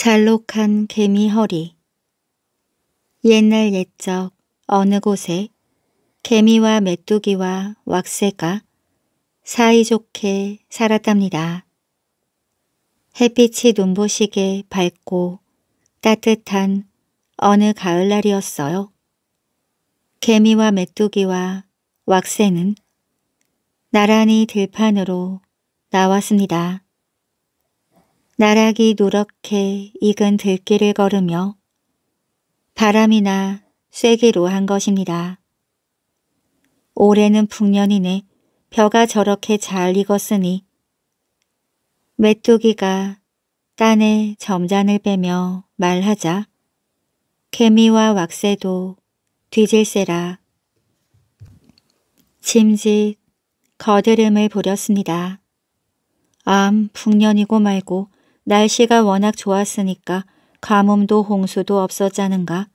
잘록한 개미 허리 옛날 옛적 어느 곳에 개미와 메뚜기와 왁새가 사이좋게 살았답니다. 햇빛이 눈부시게 밝고 따뜻한 어느 가을날이었어요. 개미와 메뚜기와 왁새는 나란히 들판으로 나왔습니다. 나락이 노랗게 익은 들길을 걸으며 바람이나 쐐기로 한 것입니다. 올해는 풍년이네 벼가 저렇게 잘 익었으니 메뚜기가 딴에 점잔을 빼며 말하자 개미와 왁새도 뒤질세라 짐짓 거드름을 부렸습니다. 암 풍년이고 말고 날씨가 워낙 좋았으니까 가뭄도 홍수도 없었자는가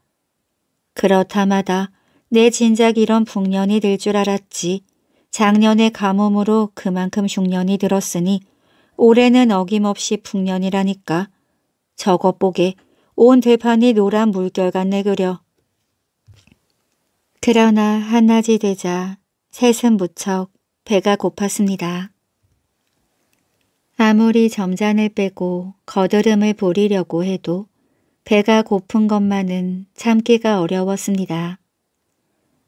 그렇다마다 내 진작 이런 북년이 될 줄 알았지. 작년에 가뭄으로 그만큼 흉년이 들었으니 올해는 어김없이 풍년이라니까. 저것 보게 온 들판이 노란 물결 같네 그려. 그러나 한낮이 되자 셋은 무척 배가 고팠습니다. 아무리 점잔을 빼고 거드름을 부리려고 해도 배가 고픈 것만은 참기가 어려웠습니다.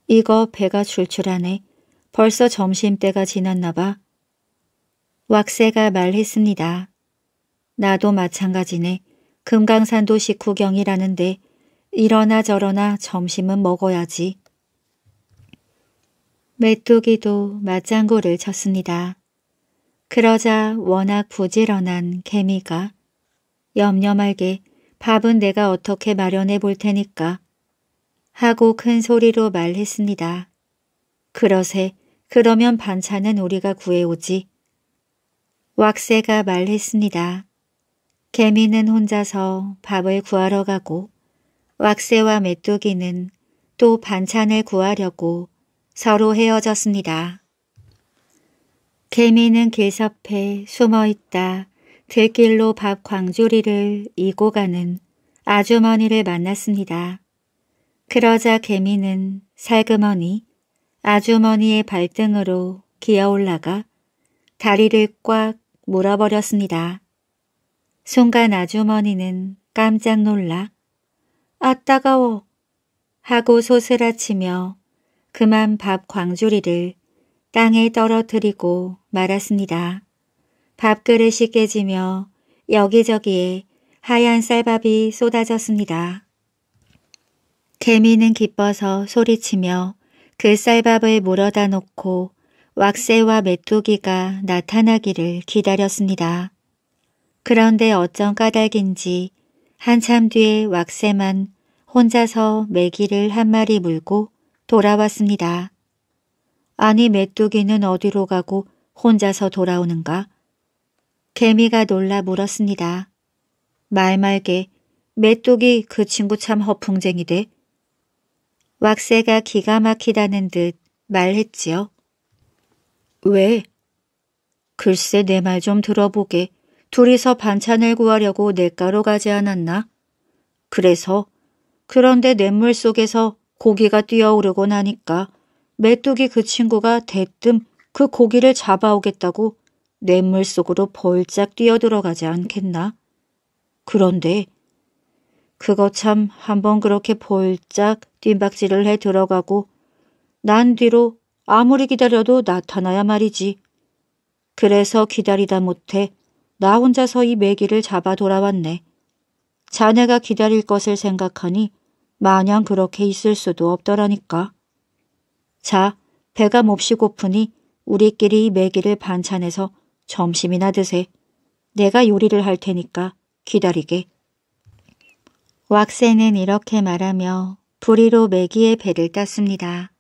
이거 배가 출출하네. 벌써 점심때가 지났나 봐. 왁세가 말했습니다. 나도 마찬가지네. 금강산도 식후경이라는데 이러나 저러나 점심은 먹어야지. 메뚜기도 맞장구를 쳤습니다. 그러자 워낙 부지런한 개미가 염려 말게 밥은 내가 어떻게 마련해 볼 테니까 하고 큰 소리로 말했습니다. 그러세 그러면 반찬은 우리가 구해오지. 왁새가 말했습니다. 개미는 혼자서 밥을 구하러 가고 왁새와 메뚜기는 또 반찬을 구하려고 서로 헤어졌습니다. 개미는 개섭해 숨어 있다. 들길로 밥 광주리를 이고 가는 아주머니를 만났습니다. 그러자 개미는 살그머니 아주머니의 발등으로 기어올라가 다리를 꽉 물어버렸습니다. 순간 아주머니는 깜짝 놀라 아 따가워 하고 소스라치며 그만 밥 광주리를 땅에 떨어뜨리고 말았습니다. 밥그릇이 깨지며 여기저기에 하얀 쌀밥이 쏟아졌습니다. 개미는 기뻐서 소리치며 그 쌀밥을 물어다 놓고 왁새와 메뚜기가 나타나기를 기다렸습니다. 그런데 어쩐 까닭인지 한참 뒤에 왁새만 혼자서 메기를 한 마리 물고 돌아왔습니다. 아니 메뚜기는 어디로 가고 혼자서 돌아오는가? 개미가 놀라 물었습니다. 말말게 메뚜기 그 친구 참 허풍쟁이대. 왁세가 기가 막히다는 듯 말했지요. 왜? 글쎄 내 말 좀 들어보게. 둘이서 반찬을 구하려고 냇가로 가지 않았나? 그래서 그런데 냇물 속에서 고기가 뛰어오르고 나니까 메뚜기 그 친구가 대뜸 그 고기를 잡아오겠다고 냇물 속으로 벌짝 뛰어들어가지 않겠나? 그런데 그거 참 한번 그렇게 벌짝 뜀박질을 해 들어가고 난 뒤로 아무리 기다려도 나타나야 말이지. 그래서 기다리다 못해 나 혼자서 이 메기를 잡아 돌아왔네. 자네가 기다릴 것을 생각하니 마냥 그렇게 있을 수도 없더라니까. 자, 배가 몹시 고프니 우리끼리 메기를 반찬해서 점심이나 드세. 내가 요리를 할 테니까 기다리게. 왁세는 이렇게 말하며 부리로 메기의 배를 땄습니다.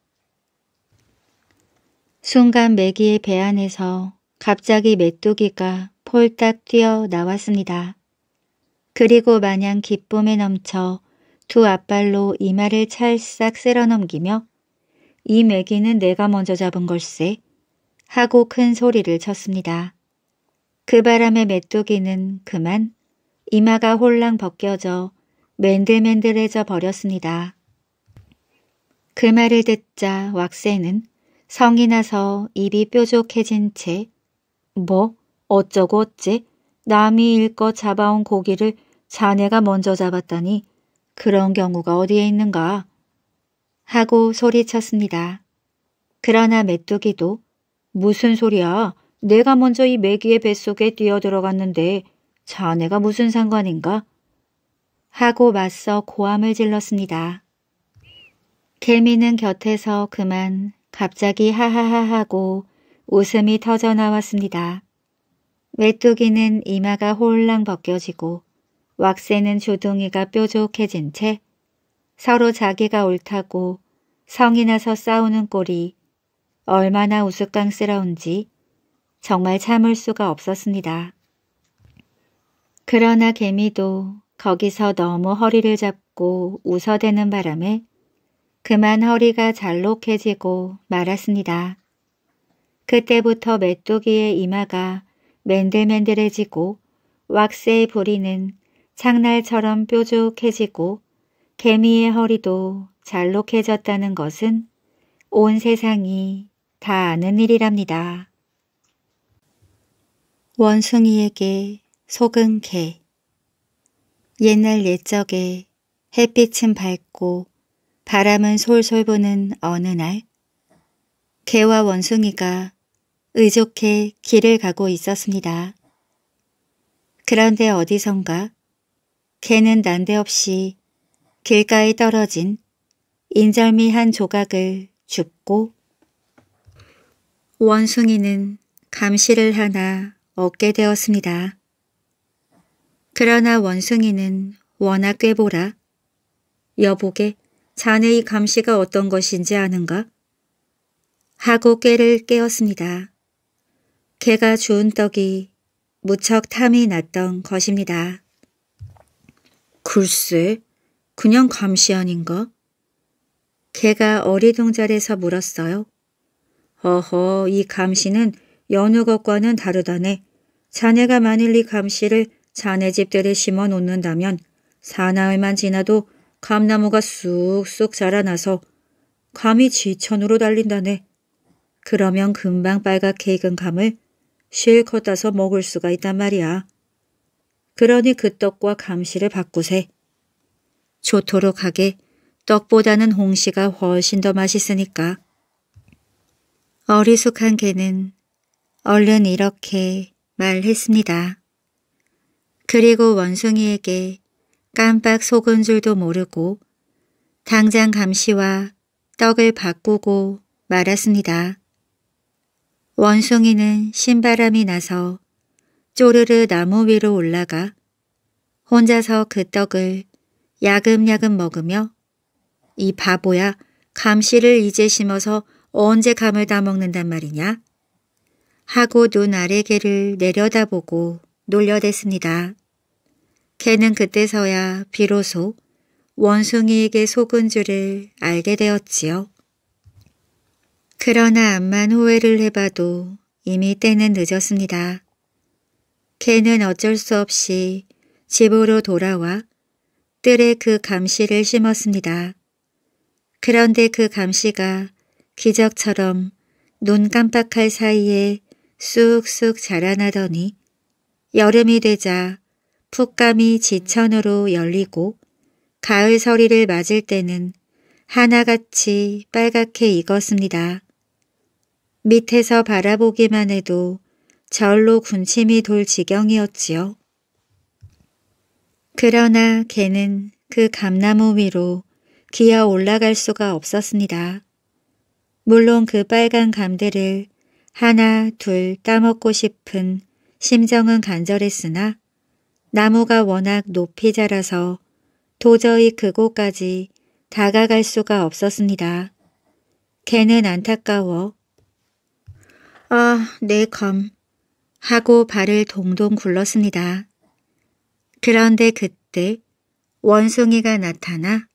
순간 메기의 배 안에서 갑자기 메뚜기가 폴딱 뛰어 나왔습니다. 그리고 마냥 기쁨에 넘쳐 두 앞발로 이마를 찰싹 쓸어넘기며 이 메기는 내가 먼저 잡은 걸세 하고 큰 소리를 쳤습니다. 그 바람에 메뚜기는 그만 이마가 홀랑 벗겨져 맨들맨들해져 버렸습니다. 그 말을 듣자 왁새는 성이 나서 입이 뾰족해진 채 뭐? 어쩌고 어째? 남이 일껏 잡아온 고기를 자네가 먼저 잡았다니 그런 경우가 어디에 있는가? 하고 소리쳤습니다. 그러나 메뚜기도 무슨 소리야? 내가 먼저 이 메기의 뱃속에 뛰어들어갔는데 자네가 무슨 상관인가? 하고 맞서 고함을 질렀습니다. 개미는 곁에서 그만 갑자기 하하하하고 웃음이 터져나왔습니다. 메뚜기는 이마가 홀랑 벗겨지고 왁새는 조둥이가 뾰족해진 채 서로 자기가 옳다고 성이 나서 싸우는 꼴이 얼마나 우스꽝스러운지 정말 참을 수가 없었습니다. 그러나 개미도 거기서 너무 허리를 잡고 웃어대는 바람에 그만 허리가 잘록해지고 말았습니다. 그때부터 메뚜기의 이마가 맨들맨들해지고 왁스의 부리는 창날처럼 뾰족해지고 개미의 허리도 잘록해졌다는 것은 온 세상이 다 아는 일이랍니다. 원숭이에게 속은 개 옛날 옛적에 햇빛은 밝고 바람은 솔솔 부는 어느 날 개와 원숭이가 의족해 길을 가고 있었습니다. 그런데 어디선가 개는 난데없이 길가에 떨어진 인절미 한 조각을 줍고 원숭이는 감시를 하나 얻게 되었습니다. 그러나 원숭이는 워낙 꾀보라 여보게 자네의 감시가 어떤 것인지 아는가? 하고 꾀를 깨었습니다. 개가 주운 떡이 무척 탐이 났던 것입니다. 글쎄, 그냥 감시 아닌가? 개가 어리둥절해서 물었어요. 어허, 이 감시는 여느 것과는 다르다네. 자네가 만일 이 감시를 자네 집들에 심어 놓는다면 사나흘만 지나도 감나무가 쑥쑥 자라나서 감이 지천으로 달린다네. 그러면 금방 빨갛게 익은 감을 실컷 따서 먹을 수가 있단 말이야. 그러니 그 떡과 감시를 바꾸세. 좋도록 하게 떡보다는 홍시가 훨씬 더 맛있으니까. 어리숙한 개는 얼른 이렇게 말했습니다. 그리고 원숭이에게 깜빡 속은 줄도 모르고 당장 감시와 떡을 바꾸고 말았습니다. 원숭이는 신바람이 나서 쪼르르 나무 위로 올라가 혼자서 그 떡을 야금야금 먹으며 이 바보야 감시를 이제 심어서 언제 감을 다 먹는단 말이냐? 하고 눈 아래 개를 내려다보고 놀려댔습니다. 개는 그때서야 비로소 원숭이에게 속은 줄을 알게 되었지요. 그러나 암만 후회를 해봐도 이미 때는 늦었습니다. 개는 어쩔 수 없이 집으로 돌아와 밭들의그감시를 심었습니다. 그런데 그감시가 기적처럼 눈 깜빡할 사이에 쑥쑥 자라나더니 여름이 되자 풋감이 지천으로 열리고 가을 서리를 맞을 때는 하나같이 빨갛게 익었습니다. 밑에서 바라보기만 해도 절로 군침이 돌 지경이었지요. 그러나 개는 그 감나무 위로 기어 올라갈 수가 없었습니다. 물론 그 빨간 감들을 하나 둘 따먹고 싶은 심정은 간절했으나 나무가 워낙 높이 자라서 도저히 그곳까지 다가갈 수가 없었습니다. 개는 안타까워 아, 내 감. 하고 발을 동동 굴렀습니다. 그런데 그때 원숭이가 나타나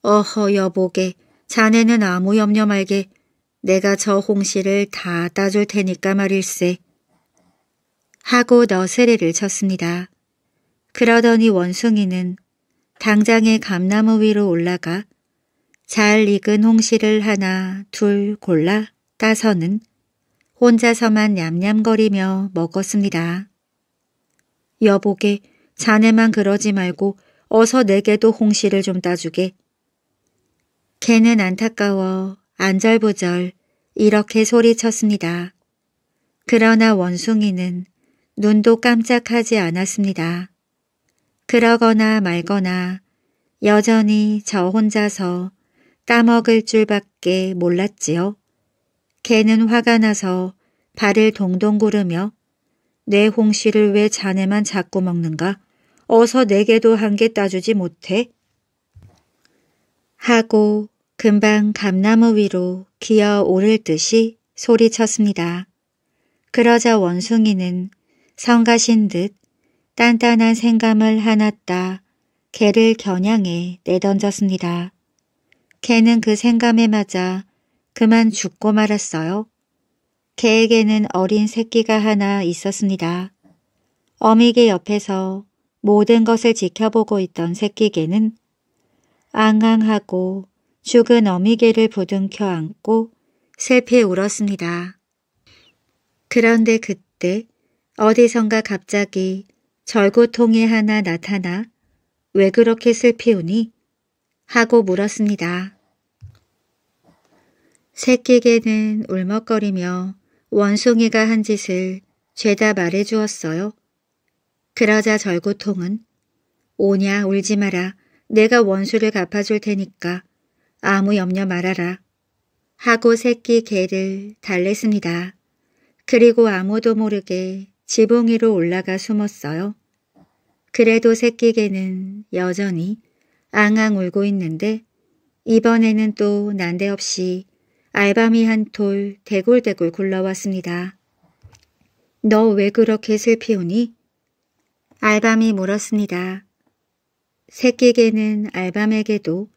어허 여보게 자네는 아무 염려 말게 내가 저 홍씨를 다 따줄 테니까 말일세 하고 너스레를 쳤습니다. 그러더니 원숭이는 당장에 감나무 위로 올라가 잘 익은 홍시를 하나 둘 골라 따서는 혼자서만 냠냠거리며 먹었습니다. 여보게 자네만 그러지 말고 어서 내게도 홍시를 좀 따주게. 개는 안타까워 안절부절 이렇게 소리쳤습니다. 그러나 원숭이는 눈도 깜짝하지 않았습니다. 그러거나 말거나 여전히 저 혼자서 까먹을 줄밖에 몰랐지요. 개는 화가 나서 발을 동동 구르며 내 홍시를 왜 자네만 자꾸 먹는가? 어서 내게도 한 개 따주지 못해? 하고 금방 감나무 위로 기어 오를 듯이 소리쳤습니다. 그러자 원숭이는 성가신 듯 단단한 생감을 하나 따 개를 겨냥해 내던졌습니다. 개는 그 생감에 맞아 그만 죽고 말았어요. 개에게는 어린 새끼가 하나 있었습니다. 어미개 옆에서 모든 것을 지켜보고 있던 새끼개는 앙앙하고 죽은 어미개를 부둥켜 안고 슬피 울었습니다. 그런데 그때 어디선가 갑자기 절구통이 하나 나타나 왜 그렇게 슬피 우니? 하고 물었습니다. 새끼개는 울먹거리며 원숭이가 한 짓을 죄다 말해주었어요. 그러자 절구통은 오냐 울지 마라. 내가 원수를 갚아줄 테니까 아무 염려 말아라. 하고 새끼 개를 달랬습니다. 그리고 아무도 모르게 지붕 위로 올라가 숨었어요. 그래도 새끼 개는 여전히 앙앙 울고 있는데 이번에는 또 난데없이 알밤이 한돌 대굴대굴 굴러왔습니다. 너 왜 그렇게 슬피우니? 알밤이 물었습니다. 새끼에게는 알밤에게도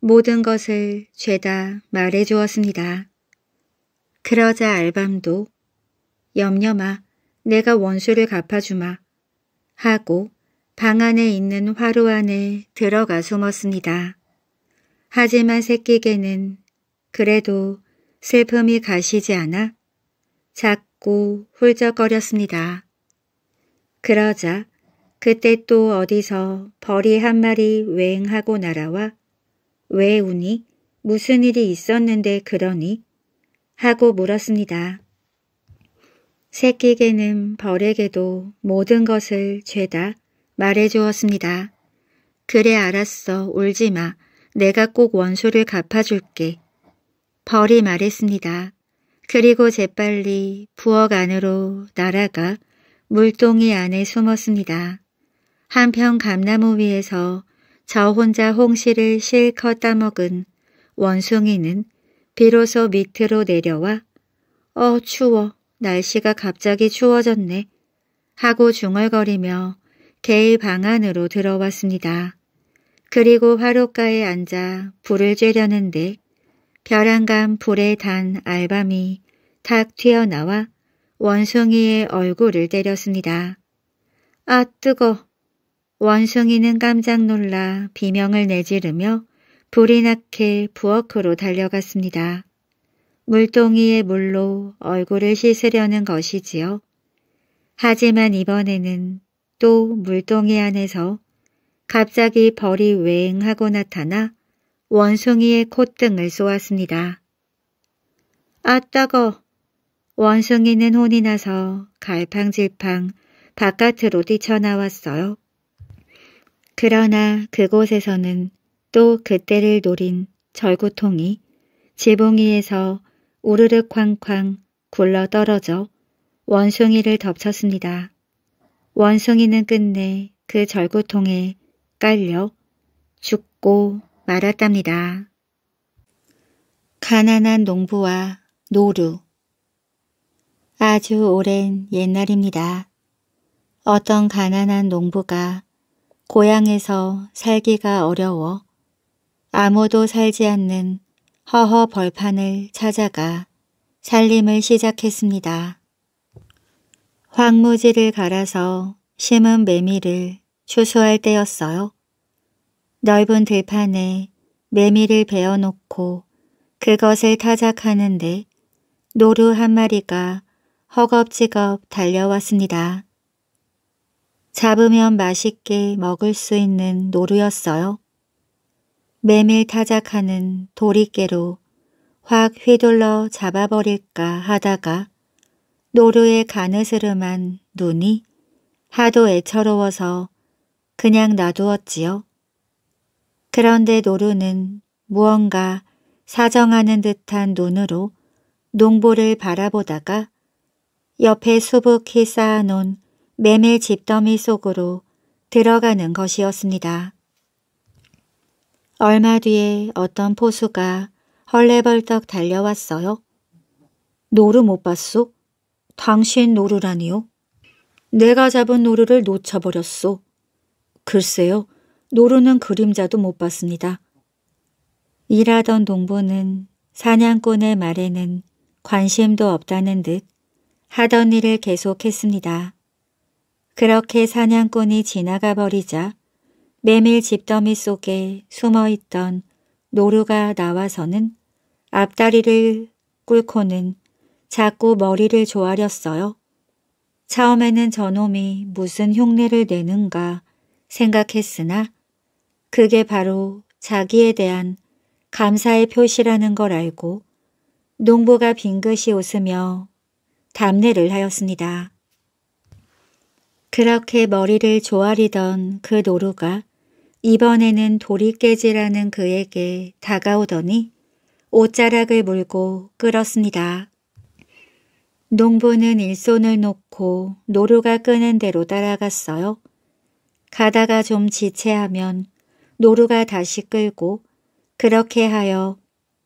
모든 것을 죄다 말해 주었습니다. 그러자 알밤도 염려마 내가 원수를 갚아주마 하고 방 안에 있는 화루 안에 들어가 숨었습니다. 하지만 새끼에게는 그래도 슬픔이 가시지 않아 작고 훌쩍거렸습니다. 그러자 그때 또 어디서 벌이 한 마리 웽하고 날아와 왜 우니? 무슨 일이 있었는데 그러니? 하고 물었습니다. 새끼개는 벌에게도 모든 것을 죄다 말해주었습니다. 그래 알았어 울지마 내가 꼭 원수를 갚아줄게. 벌이 말했습니다. 그리고 재빨리 부엌 안으로 날아가 물동이 안에 숨었습니다. 한편 감나무 위에서 저 혼자 홍시를 실컷 따먹은 원숭이는 비로소 밑으로 내려와 어 추워 날씨가 갑자기 추워졌네 하고 중얼거리며 개의 방 안으로 들어왔습니다. 그리고 화로가에 앉아 불을 쬐려는데 벼랑간 불에 단 알밤이 탁 튀어나와 원숭이의 얼굴을 때렸습니다. 아 뜨거 원숭이는 깜짝 놀라 비명을 내지르며 불이 나게 부엌으로 달려갔습니다. 물동이의 물로 얼굴을 씻으려는 것이지요. 하지만 이번에는 또 물동이 안에서 갑자기 벌이 웽하고 나타나 원숭이의 콧등을 쏘았습니다. 아따거! 원숭이는 혼이 나서 갈팡질팡 바깥으로 뛰쳐나왔어요. 그러나 그곳에서는 또 그때를 노린 절구통이 지붕이에서 우르르 쾅쾅 굴러 떨어져 원숭이를 덮쳤습니다. 원숭이는 끝내 그 절구통에 깔려 죽고 말았답니다. 가난한 농부와 노루 아주 오랜 옛날입니다. 어떤 가난한 농부가 고향에서 살기가 어려워 아무도 살지 않는 허허 벌판을 찾아가 살림을 시작했습니다. 황무지를 갈아서 심은 메밀을 추수할 때였어요. 넓은 들판에 메밀을 베어놓고 그것을 타작하는데 노루 한 마리가 허겁지겁 달려왔습니다. 잡으면 맛있게 먹을 수 있는 노루였어요. 메밀 타작하는 도리깨로 확 휘둘러 잡아버릴까 하다가 노루의 가느스름한 눈이 하도 애처로워서 그냥 놔두었지요. 그런데 노루는 무언가 사정하는 듯한 눈으로 농부를 바라보다가 옆에 수북히 쌓아놓은 매매 집더미 속으로 들어가는 것이었습니다. 얼마 뒤에 어떤 포수가 헐레벌떡 달려왔어요. 노루 못 봤소? 당신 노루라니요? 내가 잡은 노루를 놓쳐버렸소. 글쎄요, 노루는 그림자도 못 봤습니다. 일하던 동부는 사냥꾼의 말에는 관심도 없다는 듯 하던 일을 계속했습니다. 그렇게 사냥꾼이 지나가 버리자 메밀 집더미 속에 숨어있던 노루가 나와서는 앞다리를 꿇고는 자꾸 머리를 조아렸어요. 처음에는 저놈이 무슨 흉내를 내는가 생각했으나 그게 바로 자기에 대한 감사의 표시라는 걸 알고 농부가 빙긋이 웃으며 담례를 하였습니다. 그렇게 머리를 조아리던 그 노루가 이번에는 돌이 깨지라는 그에게 다가오더니 옷자락을 물고 끌었습니다. 농부는 일손을 놓고 노루가 끄는 대로 따라갔어요. 가다가 좀 지체하면 노루가 다시 끌고 그렇게 하여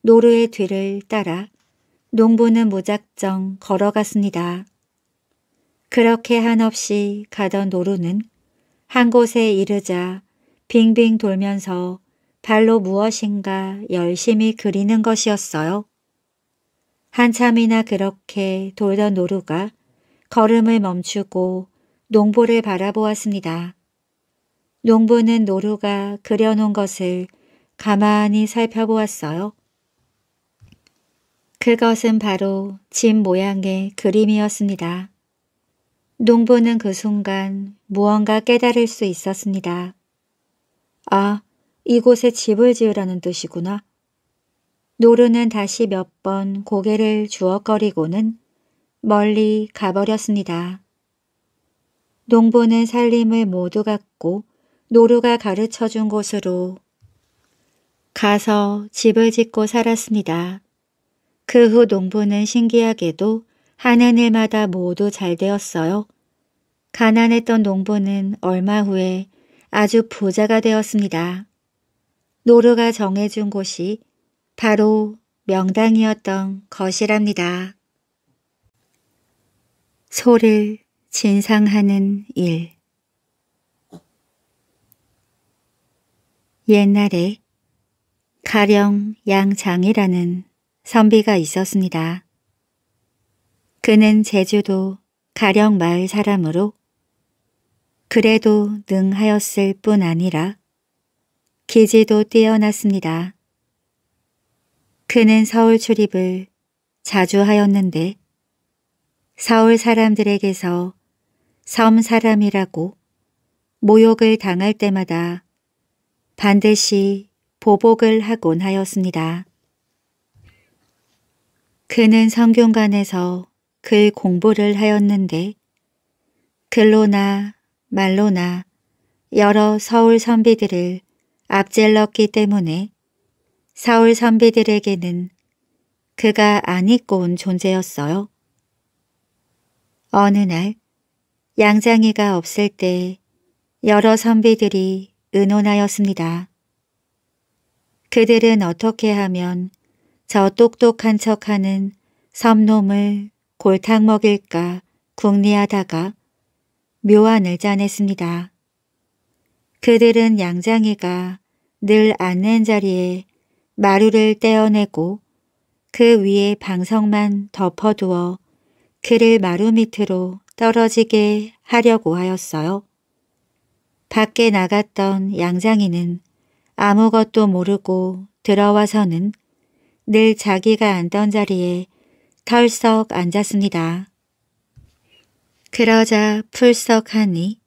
노루의 뒤를 따라 농부는 무작정 걸어갔습니다. 그렇게 한없이 가던 노루는 한 곳에 이르자 빙빙 돌면서 발로 무엇인가 열심히 그리는 것이었어요. 한참이나 그렇게 돌던 노루가 걸음을 멈추고 농부를 바라보았습니다. 농부는 노루가 그려놓은 것을 가만히 살펴보았어요. 그것은 바로 집 모양의 그림이었습니다. 농부는 그 순간 무언가 깨달을 수 있었습니다. 아, 이곳에 집을 지으라는 뜻이구나. 노루는 다시 몇 번 고개를 주워거리고는 멀리 가버렸습니다. 농부는 살림을 모두 갖고 노루가 가르쳐준 곳으로 가서 집을 짓고 살았습니다. 그 후 농부는 신기하게도 하는 일마다 모두 잘 되었어요. 가난했던 농부는 얼마 후에 아주 부자가 되었습니다. 노루가 정해준 곳이 바로 명당이었던 것이랍니다. 소를 진상하는 일 옛날에 가령 양장이라는 선비가 있었습니다. 그는 제주도 가령 마을 사람으로 그래도 능하였을 뿐 아니라 기지도 뛰어났습니다. 그는 서울 출입을 자주 하였는데 서울 사람들에게서 섬 사람이라고 모욕을 당할 때마다 반드시 보복을 하곤 하였습니다. 그는 성균관에서 글 공부를 하였는데 글로나 말로나 여러 서울 선비들을 앞질렀기 때문에 서울 선비들에게는 그가 안 잊고 온 존재였어요. 어느 날 양장이가 없을 때 여러 선비들이 의논하였습니다. 그들은 어떻게 하면 저 똑똑한 척하는 섬놈을 골탕 먹일까 궁리하다가 묘안을 짜냈습니다. 그들은 양장이가 늘 앉는 자리에 마루를 떼어내고 그 위에 방석만 덮어두어 그를 마루 밑으로 떨어지게 하려고 하였어요. 밖에 나갔던 양장이는 아무것도 모르고 들어와서는 늘 자기가 앉던 자리에 털썩 앉았습니다. 그러자 풀썩하니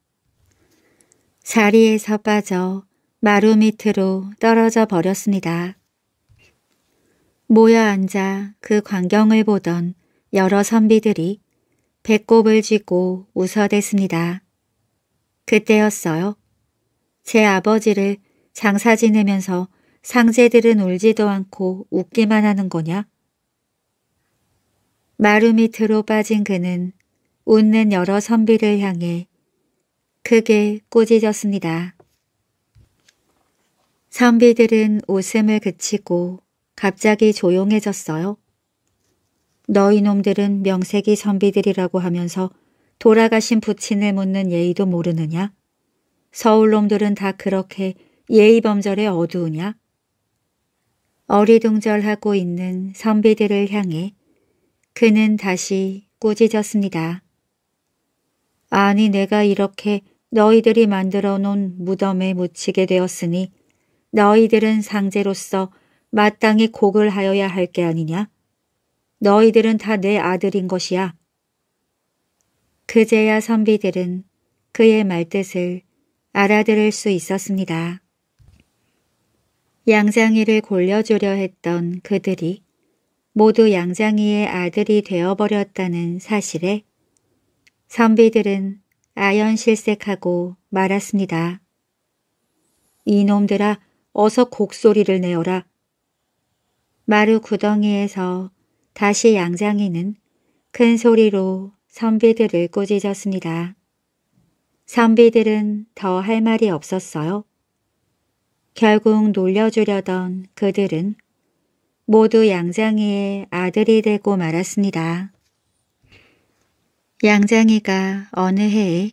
자리에서 빠져 마루 밑으로 떨어져 버렸습니다. 모여 앉아 그 광경을 보던 여러 선비들이 배꼽을 쥐고 웃어댔습니다. 그때였어요. 제 아버지를 장사 지내면서 상제들은 울지도 않고 웃기만 하는 거냐? 마루 밑으로 빠진 그는 웃는 여러 선비를 향해 크게 꼬짖었습니다. 선비들은 웃음을 그치고 갑자기 조용해졌어요. 너희 놈들은 명색이 선비들이라고 하면서 돌아가신 부친을 묻는 예의도 모르느냐? 서울 놈들은 다 그렇게 예의범절에 어두우냐? 어리둥절하고 있는 선비들을 향해 그는 다시 꾸짖었습니다. 아니 내가 이렇게 너희들이 만들어 놓은 무덤에 묻히게 되었으니 너희들은 상제로서 마땅히 곡을 하여야 할 게 아니냐? 너희들은 다 내 아들인 것이야. 그제야 선비들은 그의 말뜻을 알아들을 수 있었습니다. 양장이를 골려주려 했던 그들이 모두 양장이의 아들이 되어버렸다는 사실에 선비들은 아연실색하고 말았습니다. 이놈들아 어서 곡소리를 내어라. 마루 구덩이에서 다시 양장이는 큰 소리로 선비들을 꾸짖었습니다. 선비들은 더 할 말이 없었어요. 결국 놀려주려던 그들은 모두 양장이의 아들이 되고 말았습니다. 양장이가 어느 해에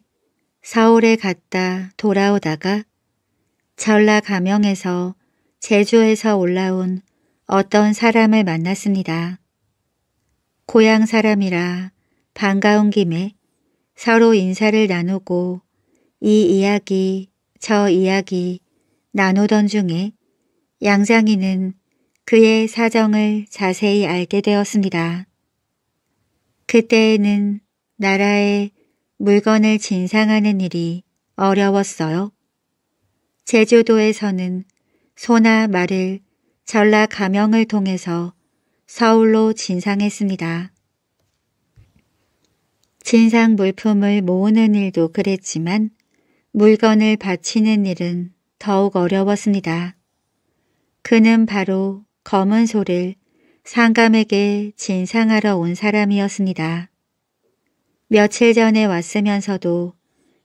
서울에 갔다 돌아오다가 전라 가명에서 제주에서 올라온 어떤 사람을 만났습니다. 고향 사람이라 반가운 김에 서로 인사를 나누고 이 이야기 저 이야기 나누던 중에 양장이는 그의 사정을 자세히 알게 되었습니다. 그때에는 나라에 물건을 진상하는 일이 어려웠어요. 제주도에서는 소나 말을 전라 가명을 통해서 서울로 진상했습니다. 진상 물품을 모으는 일도 그랬지만 물건을 바치는 일은 더욱 어려웠습니다. 그는 바로 검은 소를 상감에게 진상하러 온 사람이었습니다. 며칠 전에 왔으면서도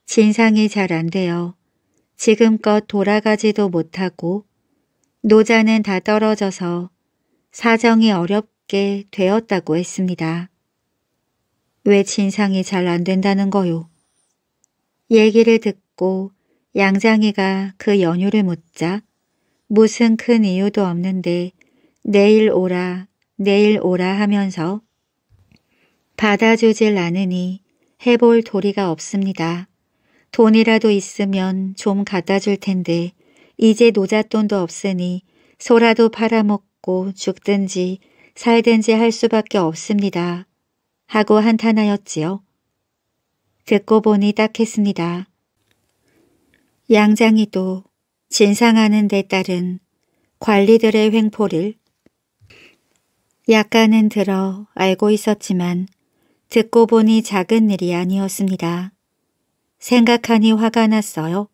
진상이 잘 안 되어 지금껏 돌아가지도 못하고 노자는 다 떨어져서 사정이 어렵게 되었다고 했습니다. 왜 진상이 잘 안 된다는 거요? 얘기를 듣고 양장이가 그 연유를 묻자 무슨 큰 이유도 없는데 내일 오라 내일 오라 하면서 받아주질 않으니 해볼 도리가 없습니다. 돈이라도 있으면 좀 갖다 줄 텐데 이제 노잣돈도 없으니 소라도 팔아먹고 죽든지 살든지 할 수밖에 없습니다. 하고 한탄하였지요. 듣고 보니 딱했습니다. 양장이도 진상하는 데 따른 관리들의 횡포를 약간은 들어 알고 있었지만 듣고 보니 작은 일이 아니었습니다. 생각하니 화가 났어요.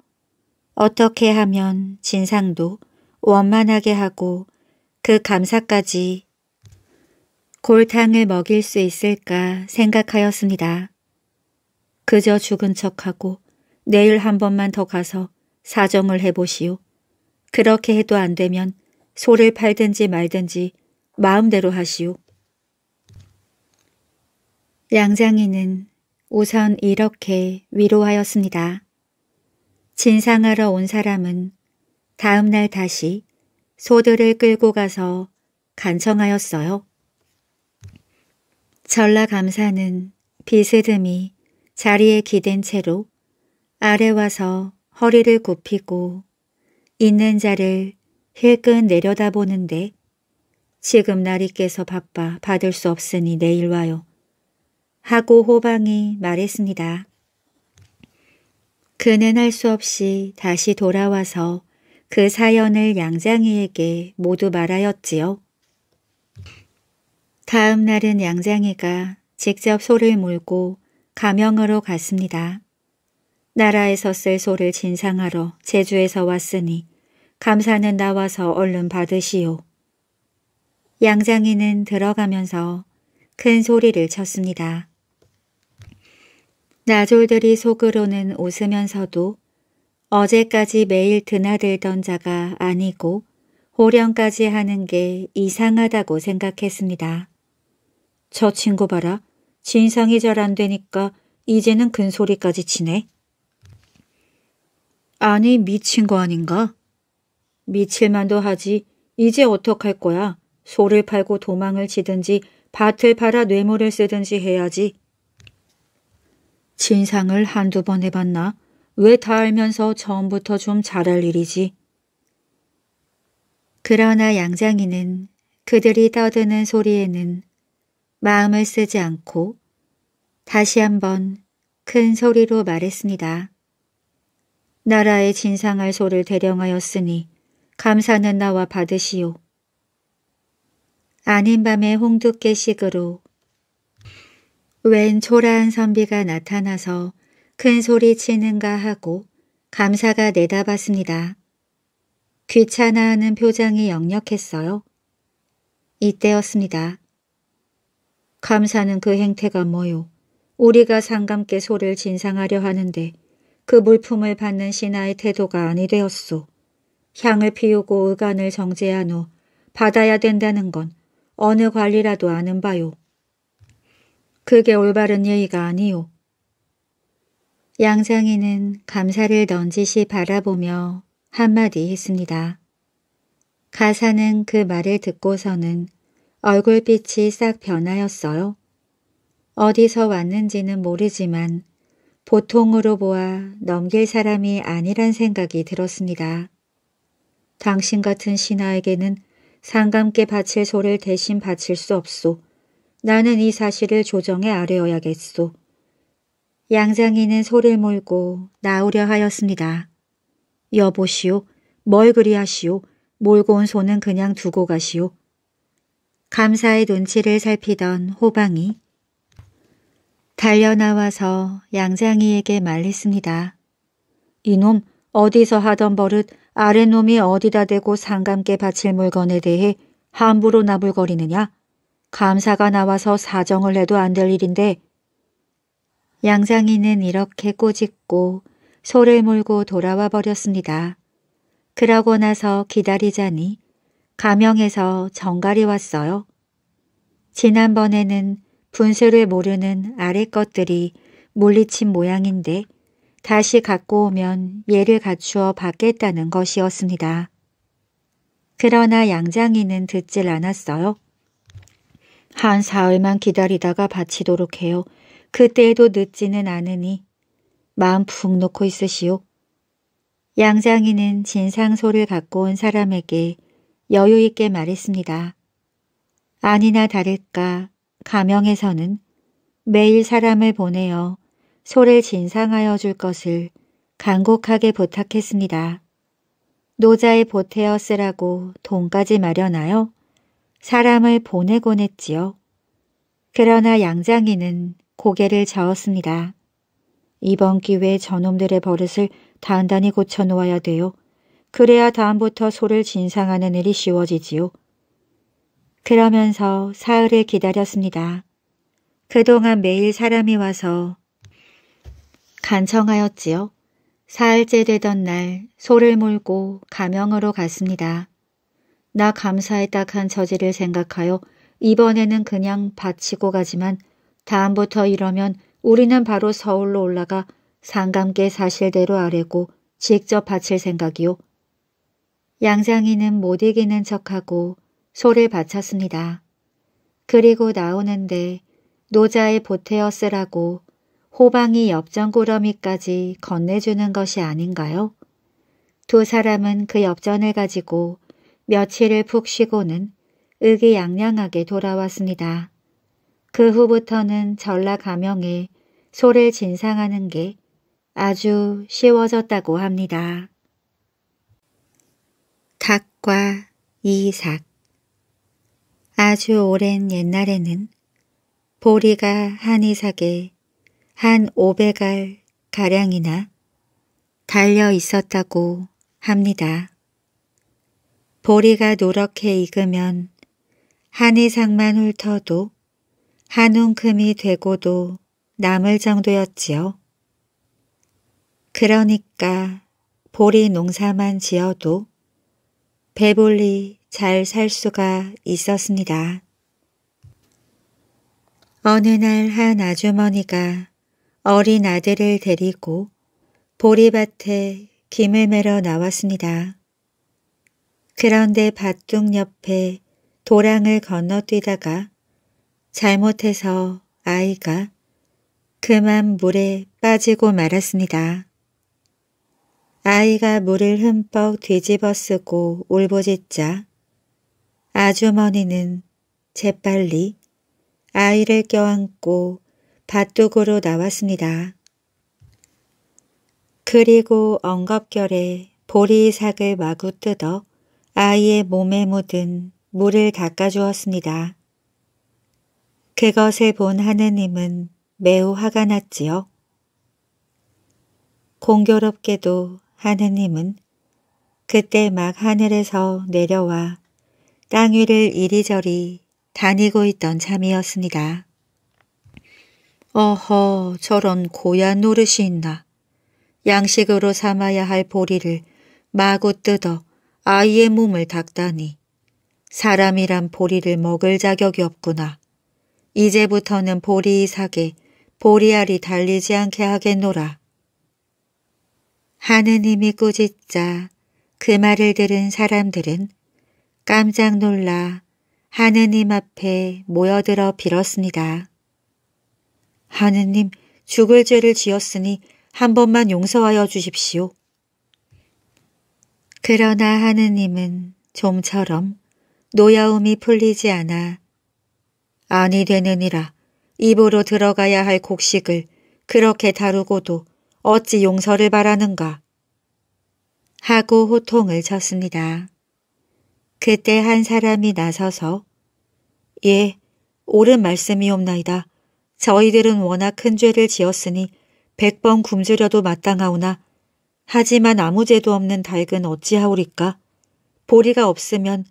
어떻게 하면 진상도 원만하게 하고 그 감사까지 골탕을 먹일 수 있을까 생각하였습니다. 그저 죽은 척하고 내일 한 번만 더 가서 사정을 해보시오. 그렇게 해도 안 되면 소를 팔든지 말든지 마음대로 하시오. 양장이는 우선 이렇게 위로하였습니다. 진상하러 온 사람은 다음 날 다시 소들을 끌고 가서 간청하였어요. 전라감사는 비스듬히 자리에 기댄 채로 아래 와서 허리를 굽히고 있는 자를 힐끈 내려다보는데 지금 날이 깨서 바빠 받을 수 없으니 내일 와요. 하고 호방이 말했습니다. 그는 할 수 없이 다시 돌아와서 그 사연을 양장이에게 모두 말하였지요. 다음 날은 양장이가 직접 소를 몰고 가명으로 갔습니다. 나라에서 쓸 소를 진상하러 제주에서 왔으니 감사는 나와서 얼른 받으시오. 양장이는 들어가면서 큰 소리를 쳤습니다. 나졸들이 속으로는 웃으면서도 어제까지 매일 드나들던 자가 아니고 호령까지 하는 게 이상하다고 생각했습니다. 저 친구 봐라. 진상이 잘 안 되니까 이제는 근소리까지 치네. 아니 미친 거 아닌가? 미칠만도 하지. 이제 어떡할 거야? 소를 팔고 도망을 치든지 밭을 팔아 뇌물을 쓰든지 해야지. 진상을 한두 번 해봤나? 왜 다 알면서 처음부터 좀 잘할 일이지? 그러나 양장이는 그들이 떠드는 소리에는 마음을 쓰지 않고 다시 한번 큰 소리로 말했습니다. 나라의 진상할 소를 대령하였으니 감사는 나와 받으시오. 아닌 밤의 홍두깨식으로 웬 초라한 선비가 나타나서 큰 소리 치는가 하고 감사가 내다봤습니다. 귀찮아하는 표정이 역력했어요. 이때였습니다. 감사는 그 행태가 뭐요. 우리가 상감께 소를 진상하려 하는데 그 물품을 받는 신하의 태도가 아니 되었소. 향을 피우고 의간을 정제한 후 받아야 된다는 건 어느 관리라도 아는 바요. 그게 올바른 예의가 아니요. 양상이는 감사를 던지시 바라보며 한마디 했습니다. 가사는 그 말을 듣고서는 얼굴빛이 싹 변하였어요. 어디서 왔는지는 모르지만 보통으로 보아 넘길 사람이 아니란 생각이 들었습니다. 당신 같은 신하에게는 상감께 바칠 소를 대신 바칠 수 없소. 나는 이 사실을 조정에 아뢰어야겠소. 양장이는 소를 몰고 나오려 하였습니다. 여보시오, 뭘 그리하시오. 몰고 온 소는 그냥 두고 가시오. 감사의 눈치를 살피던 호방이 달려나와서 양장이에게 말했습니다. 이놈 어디서 하던 버릇 아랫놈이 어디다 대고 상감게 바칠 물건에 대해 함부로 나불거리느냐? 감사가 나와서 사정을 해도 안 될 일인데 양상이는 이렇게 꼬집고 소를 몰고 돌아와 버렸습니다. 그러고 나서 기다리자니 가명에서 정갈이 왔어요. 지난번에는 분수를 모르는 아래 것들이 물리친 모양인데 다시 갖고 오면 예를 갖추어 받겠다는 것이었습니다. 그러나 양장이는 듣질 않았어요. 한 사흘만 기다리다가 바치도록 해요. 그때에도 늦지는 않으니 마음 푹 놓고 있으시오. 양장이는 진상소를 갖고 온 사람에게 여유 있게 말했습니다. 아니나 다를까 가명에서는 매일 사람을 보내어 소를 진상하여 줄 것을 간곡하게 부탁했습니다. 노자의 보태어 쓰라고 돈까지 마련하여 사람을 보내곤 했지요. 그러나 양장이는 고개를 저었습니다. 이번 기회에 저놈들의 버릇을 단단히 고쳐놓아야 돼요. 그래야 다음부터 소를 진상하는 일이 쉬워지지요. 그러면서 사흘을 기다렸습니다. 그동안 매일 사람이 와서 간청하였지요. 사흘째 되던 날 소를 몰고 가명으로 갔습니다. 나 감사에 딱한 처지를 생각하여 이번에는 그냥 바치고 가지만 다음부터 이러면 우리는 바로 서울로 올라가 상감계 사실대로 아래고 직접 바칠 생각이요. 양장이는 못 이기는 척하고 소를 바쳤습니다. 그리고 나오는데 노자의 보태어 쓰라고 호방이 엽전꾸러미까지 건네주는 것이 아닌가요? 두 사람은 그 엽전을 가지고 며칠을 푹 쉬고는 의기양양하게 돌아왔습니다. 그 후부터는 전라 가명에 소를 진상하는 게 아주 쉬워졌다고 합니다. 닭과 이삭 아주 오랜 옛날에는 보리가 한이삭의 한 500알 가량이나 달려 있었다고 합니다. 보리가 노랗게 익으면 한 이상만 훑어도 한 움큼이 되고도 남을 정도였지요. 그러니까 보리 농사만 지어도 배불리 잘 살 수가 있었습니다. 어느 날 한 아주머니가 어린 아들을 데리고 보리밭에 김을 매러 나왔습니다. 그런데 밭둑 옆에 도랑을 건너뛰다가 잘못해서 아이가 그만 물에 빠지고 말았습니다. 아이가 물을 흠뻑 뒤집어 쓰고 울부짖자 아주머니는 재빨리 아이를 껴안고 밭둑으로 나왔습니다. 그리고 엉겁결에 보리삭을 마구 뜯어 아이의 몸에 묻은 물을 닦아주었습니다. 그것을 본 하느님은 매우 화가 났지요. 공교롭게도 하느님은 그때 막 하늘에서 내려와 땅 위를 이리저리 다니고 있던 참이었습니다. 어허 저런 고얀 노릇이 있나. 양식으로 삼아야 할 보리를 마구 뜯어 아이의 몸을 닦다니. 사람이란 보리를 먹을 자격이 없구나. 이제부터는 보리 이삭에 보리알이 달리지 않게 하겠노라. 하느님이 꾸짖자 그 말을 들은 사람들은 깜짝 놀라 하느님 앞에 모여들어 빌었습니다. 하느님, 죽을 죄를 지었으니 한 번만 용서하여 주십시오. 그러나 하느님은 좀처럼 노야움이 풀리지 않아 아니 되느니라 입으로 들어가야 할 곡식을 그렇게 다루고도 어찌 용서를 바라는가 하고 호통을 쳤습니다. 그때 한 사람이 나서서 예, 옳은 말씀이옵나이다. 저희들은 워낙 큰 죄를 지었으니 백 번 굶주려도 마땅하오나 하지만 아무 죄도 없는 닭은 어찌하오리까? 보리가 없으면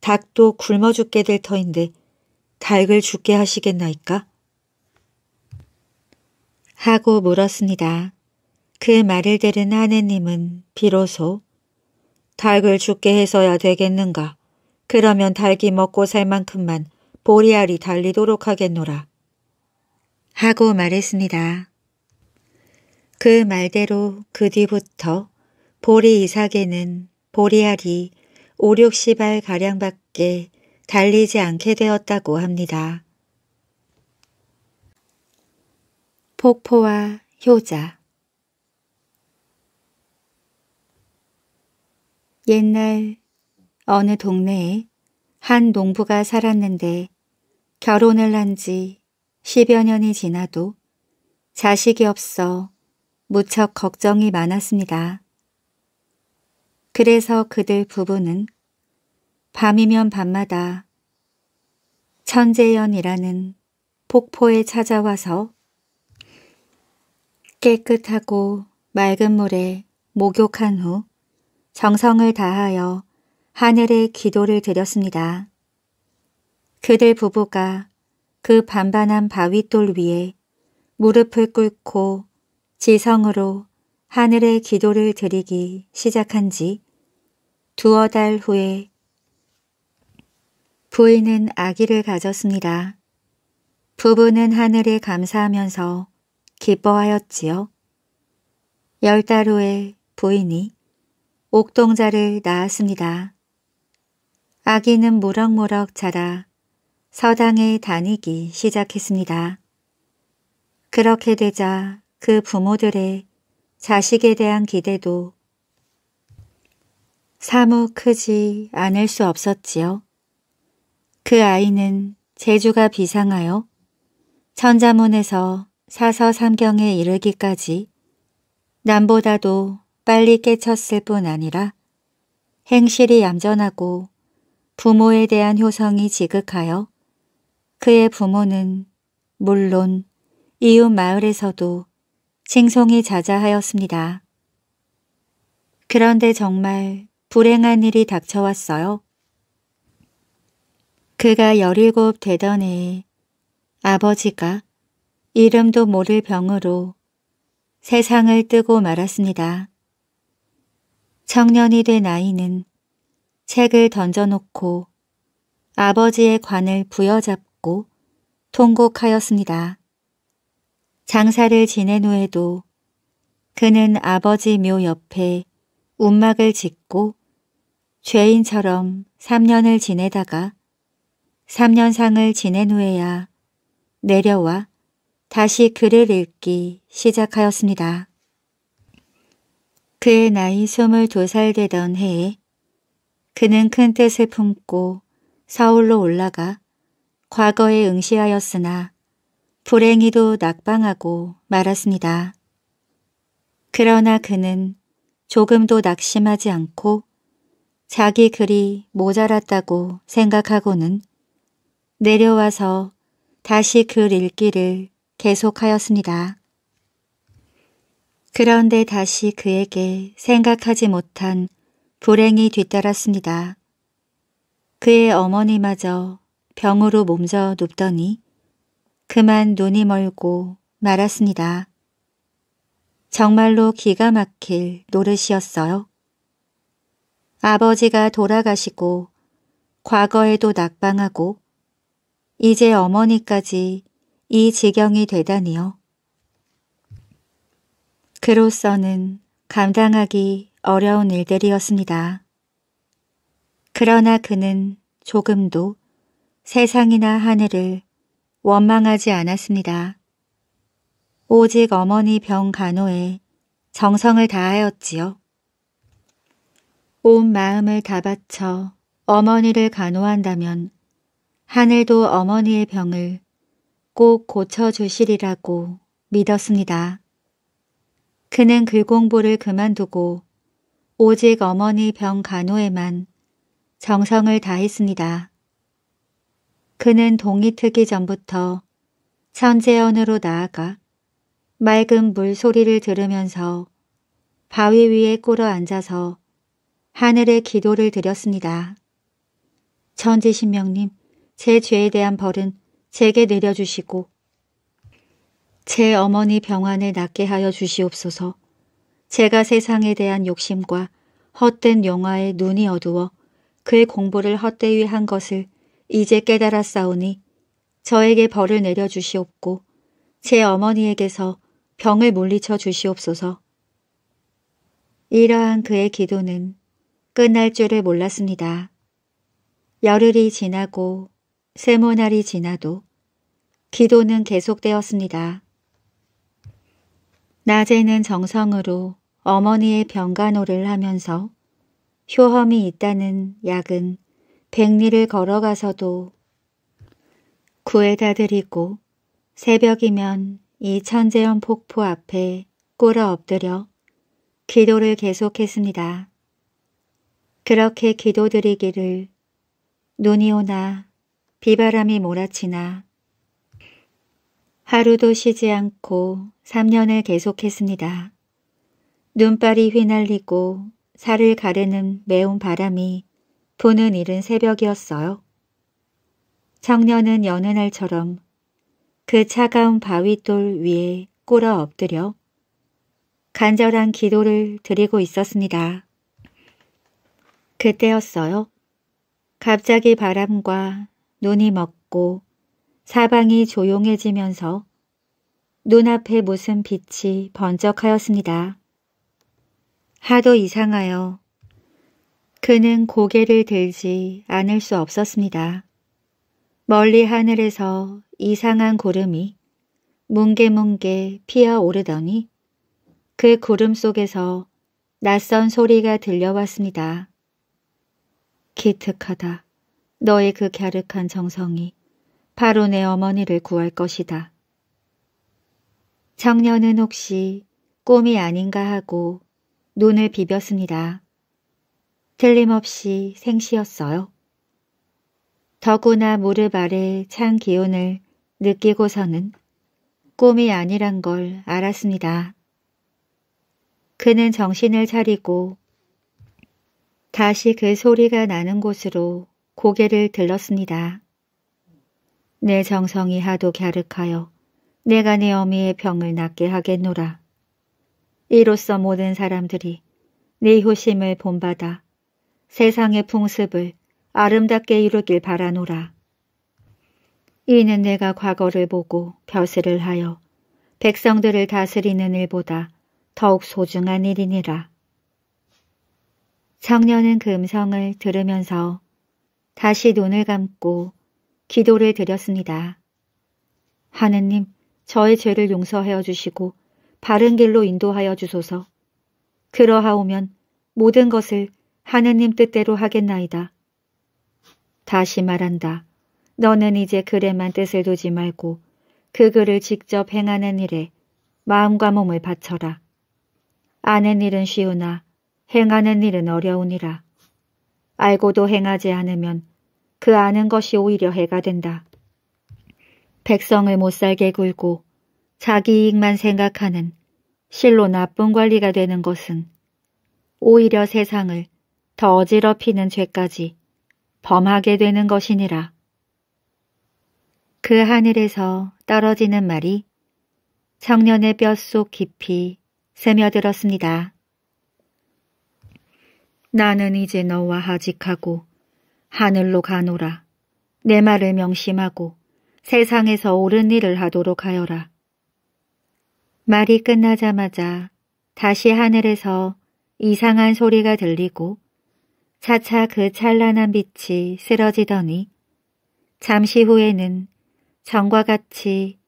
닭도 굶어 죽게 될 터인데 닭을 죽게 하시겠나이까? 하고 물었습니다. 그 말을 들은 하느님은 비로소 닭을 죽게 해서야 되겠는가? 그러면 닭이 먹고 살 만큼만 보리알이 달리도록 하겠노라. 하고 말했습니다. 그 말대로 그 뒤부터 보리 이삭에는 보리알이 5, 6시발 가량밖에 달리지 않게 되었다고 합니다. 폭포와 효자 옛날 어느 동네에 한 농부가 살았는데 결혼을 한지 10여 년이 지나도 자식이 없어 무척 걱정이 많았습니다. 그래서 그들 부부는 밤이면 밤마다 천재연이라는 폭포에 찾아와서 깨끗하고 맑은 물에 목욕한 후 정성을 다하여 하늘에 기도를 드렸습니다. 그들 부부가 그 반반한 바윗돌 위에 무릎을 꿇고 지성으로 하늘의 기도를 드리기 시작한 지 두어 달 후에 부인은 아기를 가졌습니다. 부부는 하늘에 감사하면서 기뻐하였지요. 열 달 후에 부인이 옥동자를 낳았습니다. 아기는 무럭무럭 자라 서당에 다니기 시작했습니다. 그렇게 되자 그 부모들의 자식에 대한 기대도 사뭇 크지 않을 수 없었지요. 그 아이는 재주가 비상하여 천자문에서 사서삼경에 이르기까지 남보다도 빨리 깨쳤을 뿐 아니라 행실이 얌전하고 부모에 대한 효성이 지극하여 그의 부모는 물론 이웃 마을에서도 칭송이 자자하였습니다. 그런데 정말 불행한 일이 닥쳐왔어요. 그가 열일곱 되던 해에 아버지가 이름도 모를 병으로 세상을 뜨고 말았습니다. 청년이 된 아이는 책을 던져놓고 아버지의 관을 부여잡고 받고 통곡하였습니다. 장사를 지낸 후에도 그는 아버지 묘 옆에 운막을 짓고 죄인처럼 3년을 지내다가 3년상을 지낸 후에야 내려와 다시 글을 읽기 시작하였습니다. 그의 나이 22살 되던 해에 그는 큰 뜻을 품고 서울로 올라가 과거에 응시하였으나 불행히도 낙방하고 말았습니다. 그러나 그는 조금도 낙심하지 않고 자기 글이 모자랐다고 생각하고는 내려와서 다시 글 읽기를 계속하였습니다. 그런데 다시 그에게 생각하지 못한 불행이 뒤따랐습니다. 그의 어머니마저 병으로 몸져 눕더니 그만 눈이 멀고 말았습니다. 정말로 기가 막힐 노릇이었어요. 아버지가 돌아가시고 과거에도 낙방하고 이제 어머니까지 이 지경이 되다니요. 그로서는 감당하기 어려운 일들이었습니다. 그러나 그는 조금도 세상이나 하늘을 원망하지 않았습니다. 오직 어머니 병 간호에 정성을 다하였지요. 온 마음을 다 바쳐 어머니를 간호한다면 하늘도 어머니의 병을 꼭 고쳐주시리라고 믿었습니다. 그는 글공부를 그 그만두고 오직 어머니 병 간호에만 정성을 다했습니다. 그는 동이 트기 전부터 천재원으로 나아가 맑은 물 소리를 들으면서 바위 위에 꿇어 앉아서 하늘에 기도를 드렸습니다. 천지신명님, 제 죄에 대한 벌은 제게 내려주시고 제 어머니 병환을 낫게 하여 주시옵소서 제가 세상에 대한 욕심과 헛된 영화에 눈이 어두워 그 공부를 헛되이 한 것을 이제 깨달았사오니 저에게 벌을 내려주시옵고 제 어머니에게서 병을 물리쳐 주시옵소서. 이러한 그의 기도는 끝날 줄을 몰랐습니다. 열흘이 지나고 세모날이 지나도 기도는 계속되었습니다. 낮에는 정성으로 어머니의 병간호를 하면서 효험이 있다는 약은 백리를 걸어가서도 구에다 드리고 새벽이면 이 천재연 폭포 앞에 꿇어 엎드려 기도를 계속했습니다. 그렇게 기도드리기를 눈이 오나 비바람이 몰아치나 하루도 쉬지 않고 3년을 계속했습니다. 눈발이 휘날리고 살을 가르는 매운 바람이 도는 이른 새벽이었어요. 청년은 여느 날처럼 그 차가운 바위돌 위에 꿇어 엎드려 간절한 기도를 드리고 있었습니다. 그때였어요. 갑자기 바람과 눈이 먹고 사방이 조용해지면서 눈앞에 무슨 빛이 번쩍하였습니다. 하도 이상하여 그는 고개를 들지 않을 수 없었습니다. 멀리 하늘에서 이상한 구름이 뭉게뭉게 피어오르더니 그 구름 속에서 낯선 소리가 들려왔습니다. 기특하다. 너의 그 갸륵한 정성이 바로 내 어머니를 구할 것이다. 청년은 혹시 꿈이 아닌가 하고 눈을 비볐습니다. 틀림없이 생시였어요. 더구나 무릎 아래 찬 기운을 느끼고서는 꿈이 아니란 걸 알았습니다. 그는 정신을 차리고 다시 그 소리가 나는 곳으로 고개를 들렀습니다. 내 정성이 하도 갸륵하여 내가 내 어미의 병을 낫게 하겠노라. 이로써 모든 사람들이 내 효심을 본받아 세상의 풍습을 아름답게 이루길 바라노라. 이는 내가 과거를 보고 벼슬을 하여 백성들을 다스리는 일보다 더욱 소중한 일이니라. 청년은 금성을 그 들으면서 다시 눈을 감고 기도를 드렸습니다. 하느님, 저의 죄를 용서하여 주시고 바른 길로 인도하여 주소서. 그러하오면 모든 것을 하느님 뜻대로 하겠나이다. 다시 말한다. 너는 이제 글에만 뜻을 두지 말고 그 글을 직접 행하는 일에 마음과 몸을 바쳐라. 아는 일은 쉬우나 행하는 일은 어려우니라. 알고도 행하지 않으면 그 아는 것이 오히려 해가 된다. 백성을 못살게 굴고 자기 이익만 생각하는 실로 나쁜 관리가 되는 것은 오히려 세상을 더 어지럽히는 죄까지 범하게 되는 것이니라. 그 하늘에서 떨어지는 말이 청년의 뼛속 깊이 스며들었습니다. 나는 이제 너와 하직하고 하늘로 가노라. 내 말을 명심하고 세상에서 옳은 일을 하도록 하여라. 말이 끝나자마자 다시 하늘에서 이상한 소리가 들리고 차차 그 찬란한 빛이 쓰러지더니 잠시 후에는 정과 같이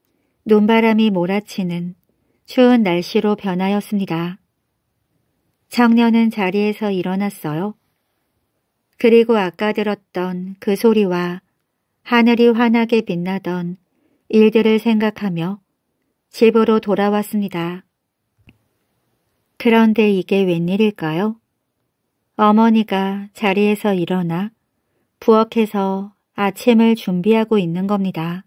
눈바람이 몰아치는 추운 날씨로 변하였습니다. 청년은 자리에서 일어났어요. 그리고 아까 들었던 그 소리와 하늘이 환하게 빛나던 일들을 생각하며 집으로 돌아왔습니다. 그런데 이게 웬일일까요? 어머니가 자리에서 일어나 부엌에서 아침을 준비하고 있는 겁니다.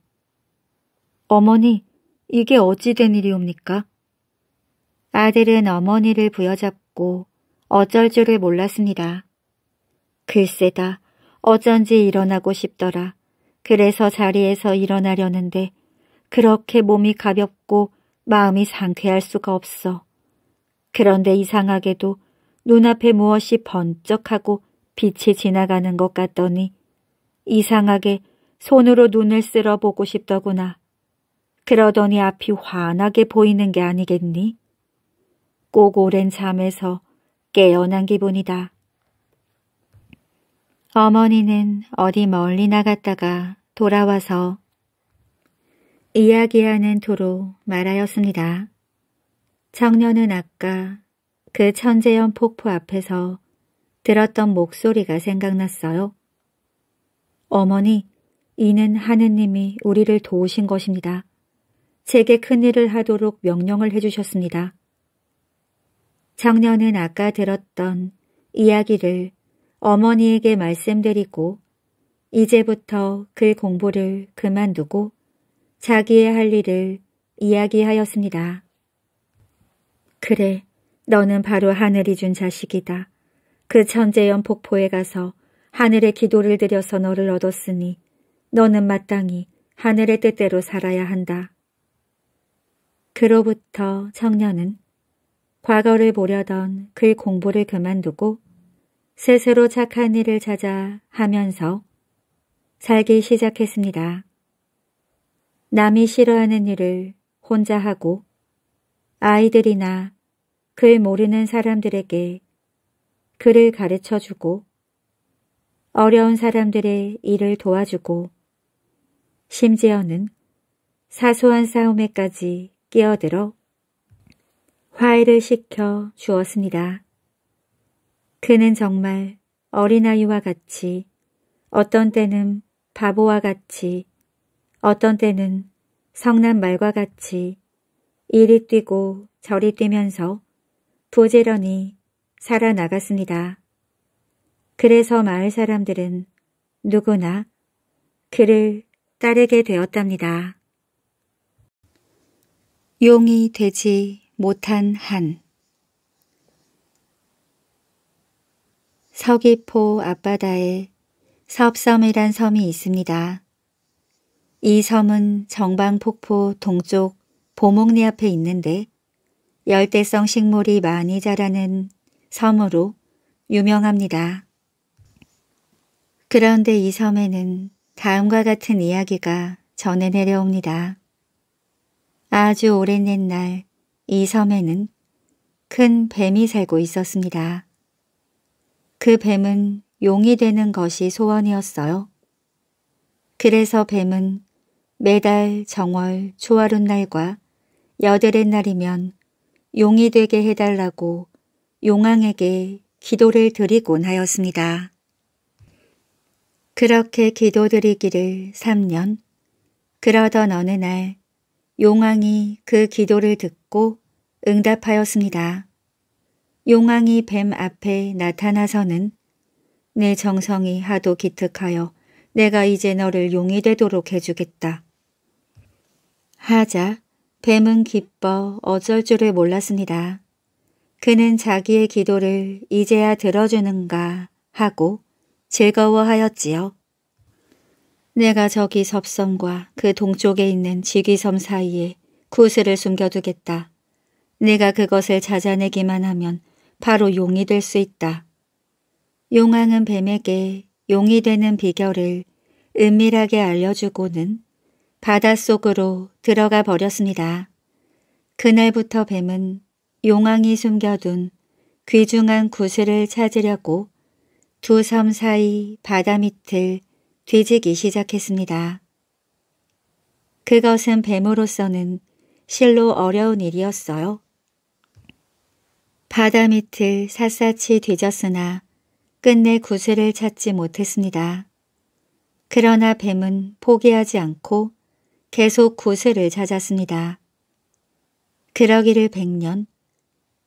어머니, 이게 어찌 된 일이옵니까? 아들은 어머니를 부여잡고 어쩔 줄을 몰랐습니다. 글쎄다, 어쩐지 일어나고 싶더라. 그래서 자리에서 일어나려는데 그렇게 몸이 가볍고 마음이 상쾌할 수가 없어. 그런데 이상하게도 눈앞에 무엇이 번쩍하고 빛이 지나가는 것 같더니 이상하게 손으로 눈을 쓸어보고 싶더구나. 그러더니 앞이 환하게 보이는 게 아니겠니? 꼭 오랜 잠에서 깨어난 기분이다. 어머니는 어디 멀리 나갔다가 돌아와서 이야기하는 도로 말하였습니다. 청년은 아까 그 천재연 폭포 앞에서 들었던 목소리가 생각났어요. 어머니, 이는 하느님이 우리를 도우신 것입니다. 제게 큰일을 하도록 명령을 해주셨습니다. 청년은 아까 들었던 이야기를 어머니에게 말씀드리고 이제부터 그 공부를 그만두고 자기의 할 일을 이야기하였습니다. 그래, 너는 바로 하늘이 준 자식이다. 그 천재연 폭포에 가서 하늘의 기도를 드려서 너를 얻었으니 너는 마땅히 하늘의 뜻대로 살아야 한다. 그로부터 청년은 과거를 보려던 그 공부를 그만두고 스스로 착한 일을 찾아 하면서 살기 시작했습니다. 남이 싫어하는 일을 혼자 하고 아이들이나 그를 모르는 사람들에게 그를 가르쳐 주고 어려운 사람들의 일을 도와주고 심지어는 사소한 싸움에까지 끼어들어 화해를 시켜 주었습니다. 그는 정말 어린아이와 같이 어떤 때는 바보와 같이 어떤 때는 성난 말과 같이 이리 뛰고 저리 뛰면서 부지런히 살아나갔습니다. 그래서 마을 사람들은 누구나 그를 따르게 되었답니다. 용이 되지 못한 한 서귀포 앞바다에 섭섬이란 섬이 있습니다. 이 섬은 정방폭포 동쪽 보목리 앞에 있는데 열대성 식물이 많이 자라는 섬으로 유명합니다. 그런데 이 섬에는 다음과 같은 이야기가 전해 내려옵니다. 아주 오랜 옛날 이 섬에는 큰 뱀이 살고 있었습니다. 그 뱀은 용이 되는 것이 소원이었어요. 그래서 뱀은 매달 정월 초하룻 날과 여드렛 날이면 용이 되게 해달라고 용왕에게 기도를 드리곤 하였습니다. 그렇게 기도드리기를 3년 그러던 어느 날 용왕이 그 기도를 듣고 응답하였습니다. 용왕이 뱀 앞에 나타나서는 내 정성이 하도 기특하여 내가 이제 너를 용이 되도록 해주겠다. 하자 뱀은 기뻐 어쩔 줄을 몰랐습니다. 그는 자기의 기도를 이제야 들어주는가 하고 즐거워하였지요. 내가 저기 섭섬과 그 동쪽에 있는 지귀섬 사이에 구슬을 숨겨두겠다. 내가 그것을 찾아내기만 하면 바로 용이 될 수 있다. 용왕은 뱀에게 용이 되는 비결을 은밀하게 알려주고는 바닷속으로 들어가 버렸습니다. 그날부터 뱀은 용왕이 숨겨둔 귀중한 구슬을 찾으려고 두 섬 사이 바다 밑을 뒤지기 시작했습니다. 그것은 뱀으로서는 실로 어려운 일이었어요. 바다 밑을 샅샅이 뒤졌으나 끝내 구슬을 찾지 못했습니다. 그러나 뱀은 포기하지 않고 계속 구세를 찾았습니다. 그러기를 백년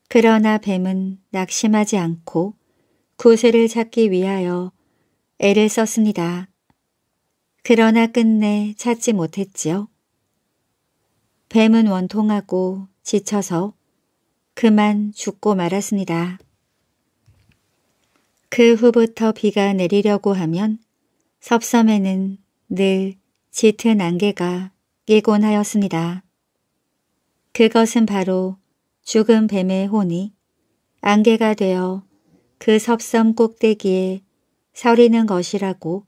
그러나 뱀은 낙심하지 않고 구슬을 찾기 위하여 애를 썼습니다. 그러나 끝내 찾지 못했지요. 뱀은 원통하고 지쳐서 그만 죽고 말았습니다. 그 후부터 비가 내리려고 하면 섭섬에는 늘 짙은 안개가 예곤하였습니다. 그것은 바로 죽은 뱀의 혼이 안개가 되어 그 섭섬 꼭대기에 서리는 것이라고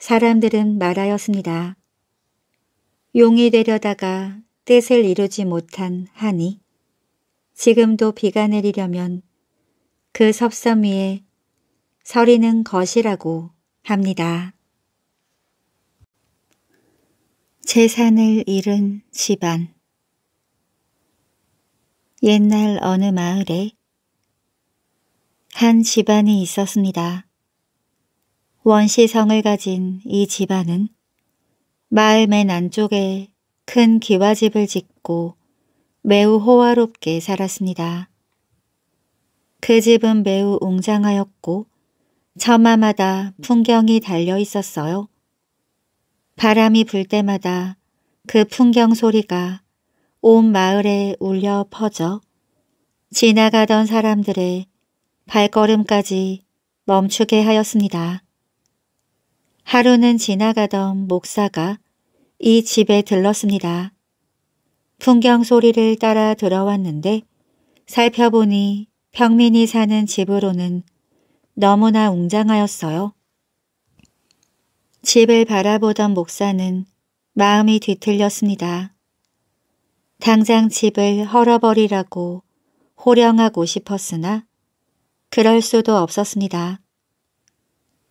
사람들은 말하였습니다. 용이 되려다가 뜻을 이루지 못한 하니 지금도 비가 내리려면 그 섭섬 위에 서리는 것이라고 합니다. 재산을 잃은 집안 옛날 어느 마을에 한 집안이 있었습니다. 원시성을 가진 이 집안은 마을 맨 안쪽에 큰 기와집을 짓고 매우 호화롭게 살았습니다. 그 집은 매우 웅장하였고 처마마다 풍경이 달려 있었어요. 바람이 불 때마다 그 풍경 소리가 온 마을에 울려 퍼져 지나가던 사람들의 발걸음까지 멈추게 하였습니다. 하루는 지나가던 목사가 이 집에 들렀습니다. 풍경 소리를 따라 들어왔는데 살펴보니 평민이 사는 집으로는 너무나 웅장하였어요. 집을 바라보던 목사는 마음이 뒤틀렸습니다. 당장 집을 헐어버리라고 호령하고 싶었으나 그럴 수도 없었습니다.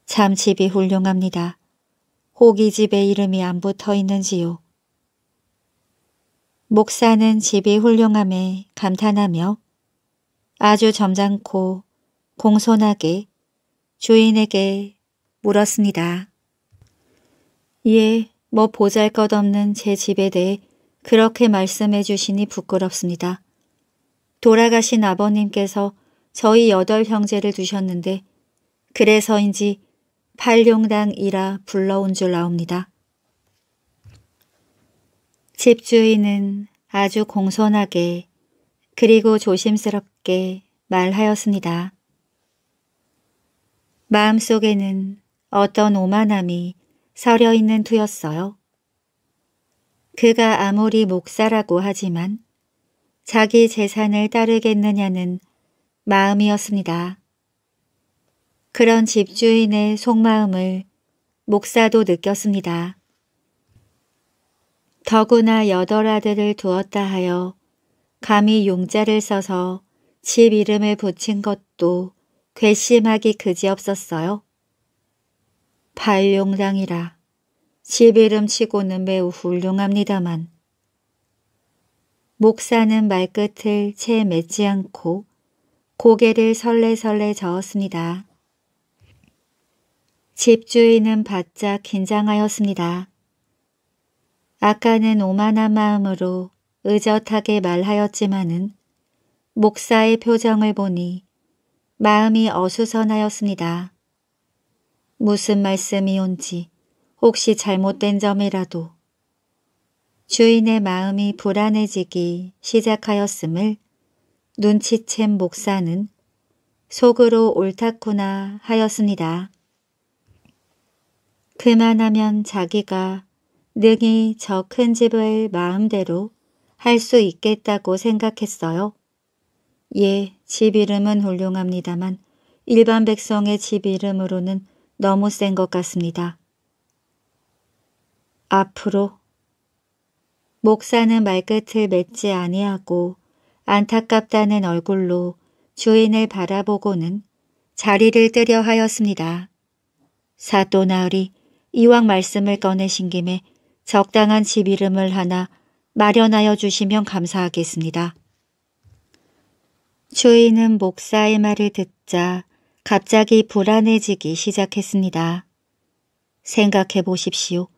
참 집이 훌륭합니다. 호기집에 이름이 안 붙어 있는지요. 목사는 집이 훌륭함에 감탄하며 아주 점잖고 공손하게 주인에게 물었습니다. 예, 뭐 보잘 것 없는 제 집에 대해 그렇게 말씀해 주시니 부끄럽습니다. 돌아가신 아버님께서 저희 여덟 형제를 두셨는데 그래서인지 팔룡당이라 불러온 줄 나옵니다. 집주인은 아주 공손하게 그리고 조심스럽게 말하였습니다. 마음속에는 어떤 오만함이 서려 있는 투였어요. 그가 아무리 목사라고 하지만 자기 재산을 따르겠느냐는 마음이었습니다. 그런 집주인의 속마음을 목사도 느꼈습니다. 더구나 여덟 아들을 두었다 하여 감히 용자를 써서 집 이름을 붙인 것도 괘씸하기 그지없었어요. 발룡당이라 시비름 치고는 매우 훌륭합니다만 목사는 말끝을 채 맺지 않고 고개를 설레설레 저었습니다. 집주인은 바짝 긴장하였습니다. 아까는 오만한 마음으로 의젓하게 말하였지만은 목사의 표정을 보니 마음이 어수선하였습니다. 무슨 말씀이 온지 혹시 잘못된 점이라도 주인의 마음이 불안해지기 시작하였음을 눈치챈 목사는 속으로 옳다구나 하였습니다. 그만하면 자기가 능히 저 큰 집을 마음대로 할 수 있겠다고 생각했어요. 예, 집 이름은 훌륭합니다만 일반 백성의 집 이름으로는 너무 센 것 같습니다. 앞으로 목사는 말끝을 맺지 아니하고 안타깝다는 얼굴로 주인을 바라보고는 자리를 뜨려 하였습니다. 사또나으리 이왕 말씀을 꺼내신 김에 적당한 집 이름을 하나 마련하여 주시면 감사하겠습니다. 주인은 목사의 말을 듣자 갑자기 불안해지기 시작했습니다. 생각해 보십시오.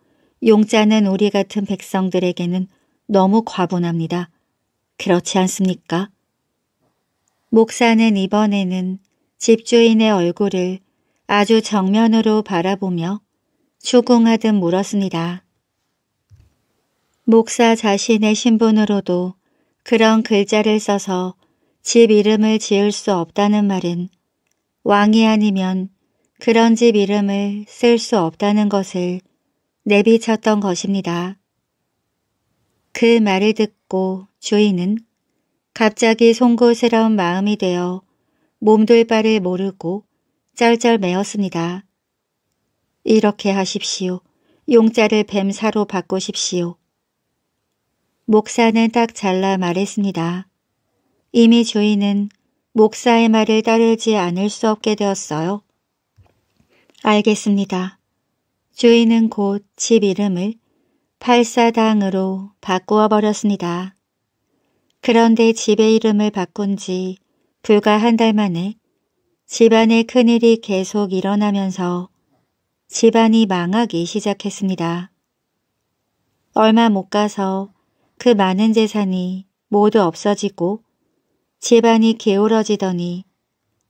용자는 우리 같은 백성들에게는 너무 과분합니다. 그렇지 않습니까? 목사는 이번에는 집주인의 얼굴을 아주 정면으로 바라보며 추궁하듯 물었습니다. 목사 자신의 신분으로도 그런 글자를 써서 집 이름을 지을 수 없다는 말은 왕이 아니면 그런 집 이름을 쓸 수 없다는 것을 내비쳤던 것입니다. 그 말을 듣고 주인은 갑자기 송구스러운 마음이 되어 몸둘 바를 모르고 쩔쩔매었습니다. 이렇게 하십시오. 용자를 뱀사로 바꾸십시오. 목사는 딱 잘라 말했습니다. 이미 주인은 목사의 말을 따르지 않을 수 없게 되었어요. 알겠습니다. 주인은 곧 집 이름을 팔사당으로 바꾸어 버렸습니다. 그런데 집의 이름을 바꾼 지 불과 한 달 만에 집안의 큰일이 계속 일어나면서 집안이 망하기 시작했습니다. 얼마 못 가서 그 많은 재산이 모두 없어지고 집안이 게으러지더니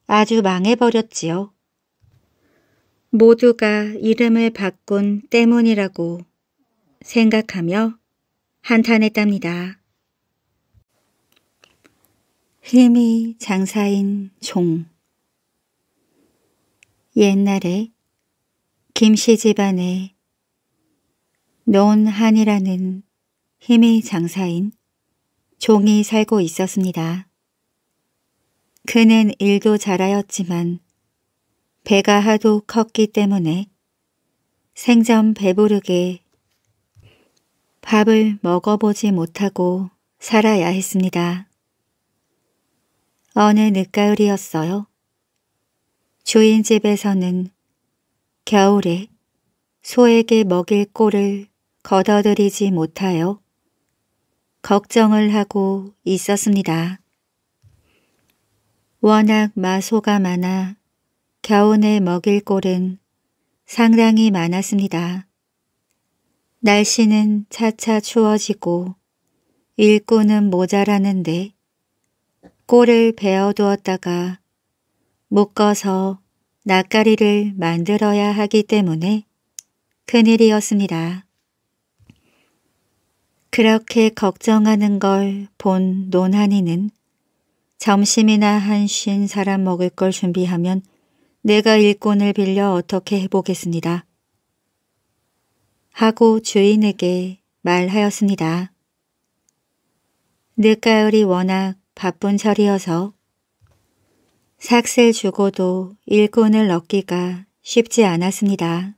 아주 망해버렸지요. 모두가 이름을 바꾼 때문이라고 생각하며 한탄했답니다. 흠이 장사인 종 옛날에 김씨 집안에 논한이라는 힘이 장사인 종이 살고 있었습니다. 그는 일도 잘하였지만 배가 하도 컸기 때문에 생전 배부르게 밥을 먹어보지 못하고 살아야 했습니다. 어느 늦가을이었어요. 주인 집에서는 겨울에 소에게 먹일 꼴을 걷어들이지 못하여 걱정을 하고 있었습니다. 워낙 마소가 많아 겨우내 먹일 꼴은 상당히 많았습니다. 날씨는 차차 추워지고 일꾼은 모자라는데 꼴을 베어두었다가 묶어서 낯가리를 만들어야 하기 때문에 큰일이었습니다. 그렇게 걱정하는 걸본논한이는 점심이나 한신 사람 먹을 걸 준비하면 내가 일꾼을 빌려 어떻게 해보겠습니다. 하고 주인에게 말하였습니다. 늦가을이 워낙 바쁜 철이어서 삭셀 주고도 일꾼을 얻기가 쉽지 않았습니다.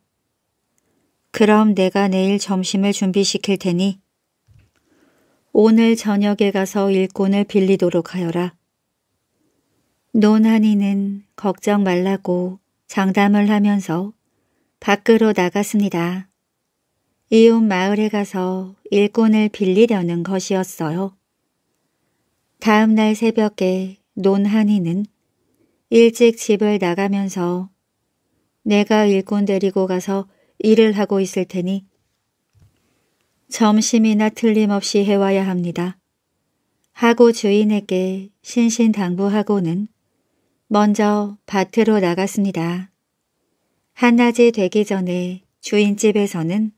그럼 내가 내일 점심을 준비시킬 테니 오늘 저녁에 가서 일꾼을 빌리도록 하여라. 논하니는 걱정 말라고 장담을 하면서 밖으로 나갔습니다. 이웃 마을에 가서 일꾼을 빌리려는 것이었어요. 다음 날 새벽에 논하니는 일찍 집을 나가면서 내가 일꾼 데리고 가서 일을 하고 있을 테니 점심이나 틀림없이 해와야 합니다. 하고 주인에게 신신당부하고는 먼저 밭으로 나갔습니다. 한낮이 되기 전에 주인집에서는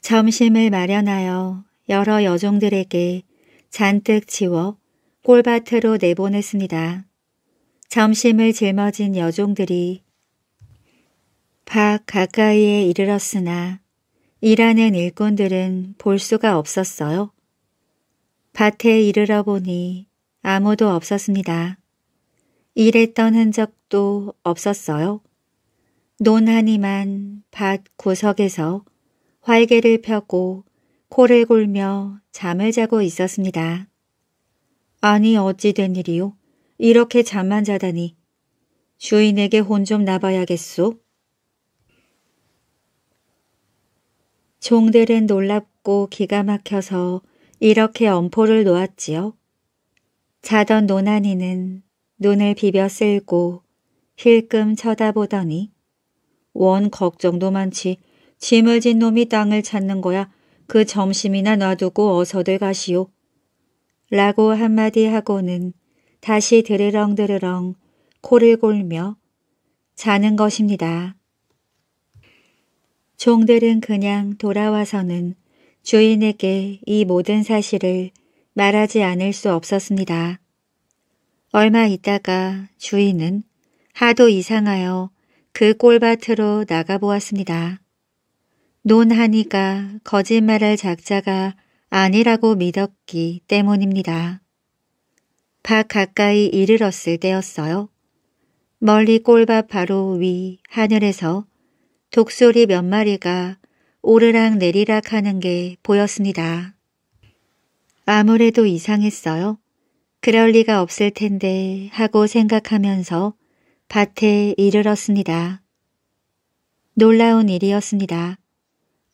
점심을 마련하여 여러 여종들에게 잔뜩 지워 꼴밭으로 내보냈습니다. 점심을 짊어진 여종들이 밭 가까이에 이르렀으나 일하는 일꾼들은 볼 수가 없었어요. 밭에 이르러 보니 아무도 없었습니다. 일했던 흔적도 없었어요. 논하니만 밭 구석에서 활개를 펴고 코를 골며 잠을 자고 있었습니다. 아니 어찌 된일이오 이렇게 잠만 자다니. 주인에게 혼 좀 나봐야겠소? 종들은 놀랍고 기가 막혀서 이렇게 엄포를 놓았지요. 자던 논난니는 눈을 비벼 쓸고 힐끔 쳐다보더니 원 걱정도 많지 짐을 진 놈이 땅을 찾는 거야 그 점심이나 놔두고 어서들 가시오. 라고 한마디 하고는 다시 드르렁드르렁 코를 골며 자는 것입니다. 종들은 그냥 돌아와서는 주인에게 이 모든 사실을 말하지 않을 수 없었습니다. 얼마 있다가 주인은 하도 이상하여 그 꼴밭으로 나가보았습니다. 논하니가 거짓말할 작자가 아니라고 믿었기 때문입니다. 밭 가까이 이르렀을 때였어요. 멀리 꼴밭 바로 위 하늘에서 독소리몇 마리가 오르락 내리락 하는 게 보였습니다. 아무래도 이상했어요. 그럴 리가 없을 텐데 하고 생각하면서 밭에 이르렀습니다. 놀라운 일이었습니다.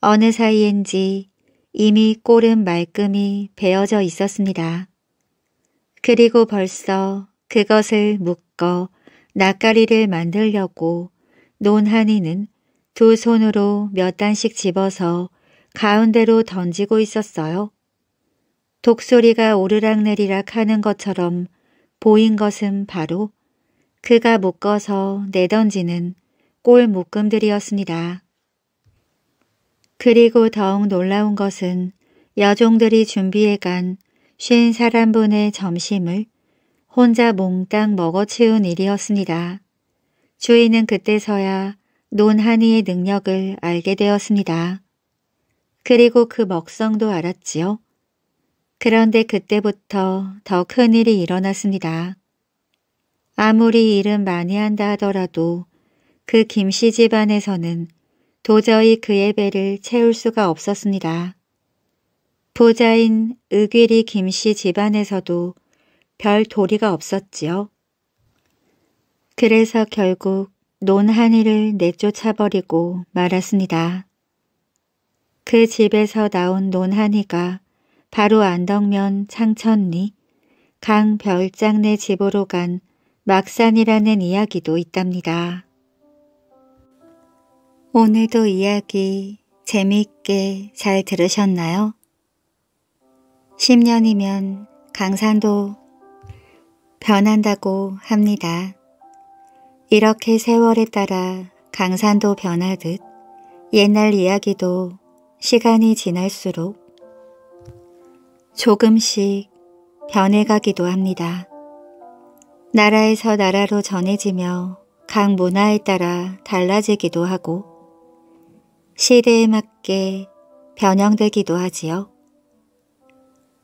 어느 사이엔지 이미 꼬름 말끔히 베어져 있었습니다. 그리고 벌써 그것을 묶어 낯가리를 만들려고 논하니는두 손으로 몇 단씩 집어서 가운데로 던지고 있었어요. 독소리가 오르락내리락 하는 것처럼 보인 것은 바로 그가 묶어서 내던지는 꼴 묶음들이었습니다. 그리고 더욱 놀라운 것은 여종들이 준비해간 쉰 사람분의 점심을 혼자 몽땅 먹어치운 일이었습니다. 주인은 그때서야 논하니의 능력을 알게 되었습니다. 그리고 그 먹성도 알았지요. 그런데 그때부터 더 큰일이 일어났습니다. 아무리 일은 많이 한다 하더라도 그 김씨 집안에서는 도저히 그의 배를 채울 수가 없었습니다. 부자인 의귀리 김씨 집안에서도 별 도리가 없었지요. 그래서 결국 논한이를 내쫓아버리고 말았습니다. 그 집에서 나온 논한이가 바로 안덕면 창천리 강별장내 집으로 간 막산이라는 이야기도 있답니다. 오늘도 이야기 재미있게 잘 들으셨나요? 10년이면 강산도 변한다고 합니다. 이렇게 세월에 따라 강산도 변하듯 옛날 이야기도 시간이 지날수록 조금씩 변해가기도 합니다. 나라에서 나라로 전해지며 각 문화에 따라 달라지기도 하고 시대에 맞게 변형되기도 하지요.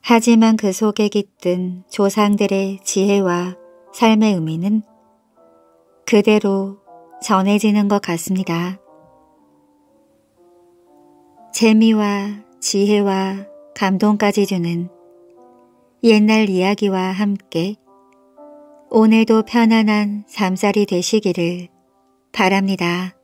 하지만 그 속에 깃든 조상들의 지혜와 삶의 의미는 그대로 전해지는 것 같습니다. 재미와 지혜와 감동까지 주는 옛날 이야기와 함께 오늘도 편안한 잠자리 되시기를 바랍니다.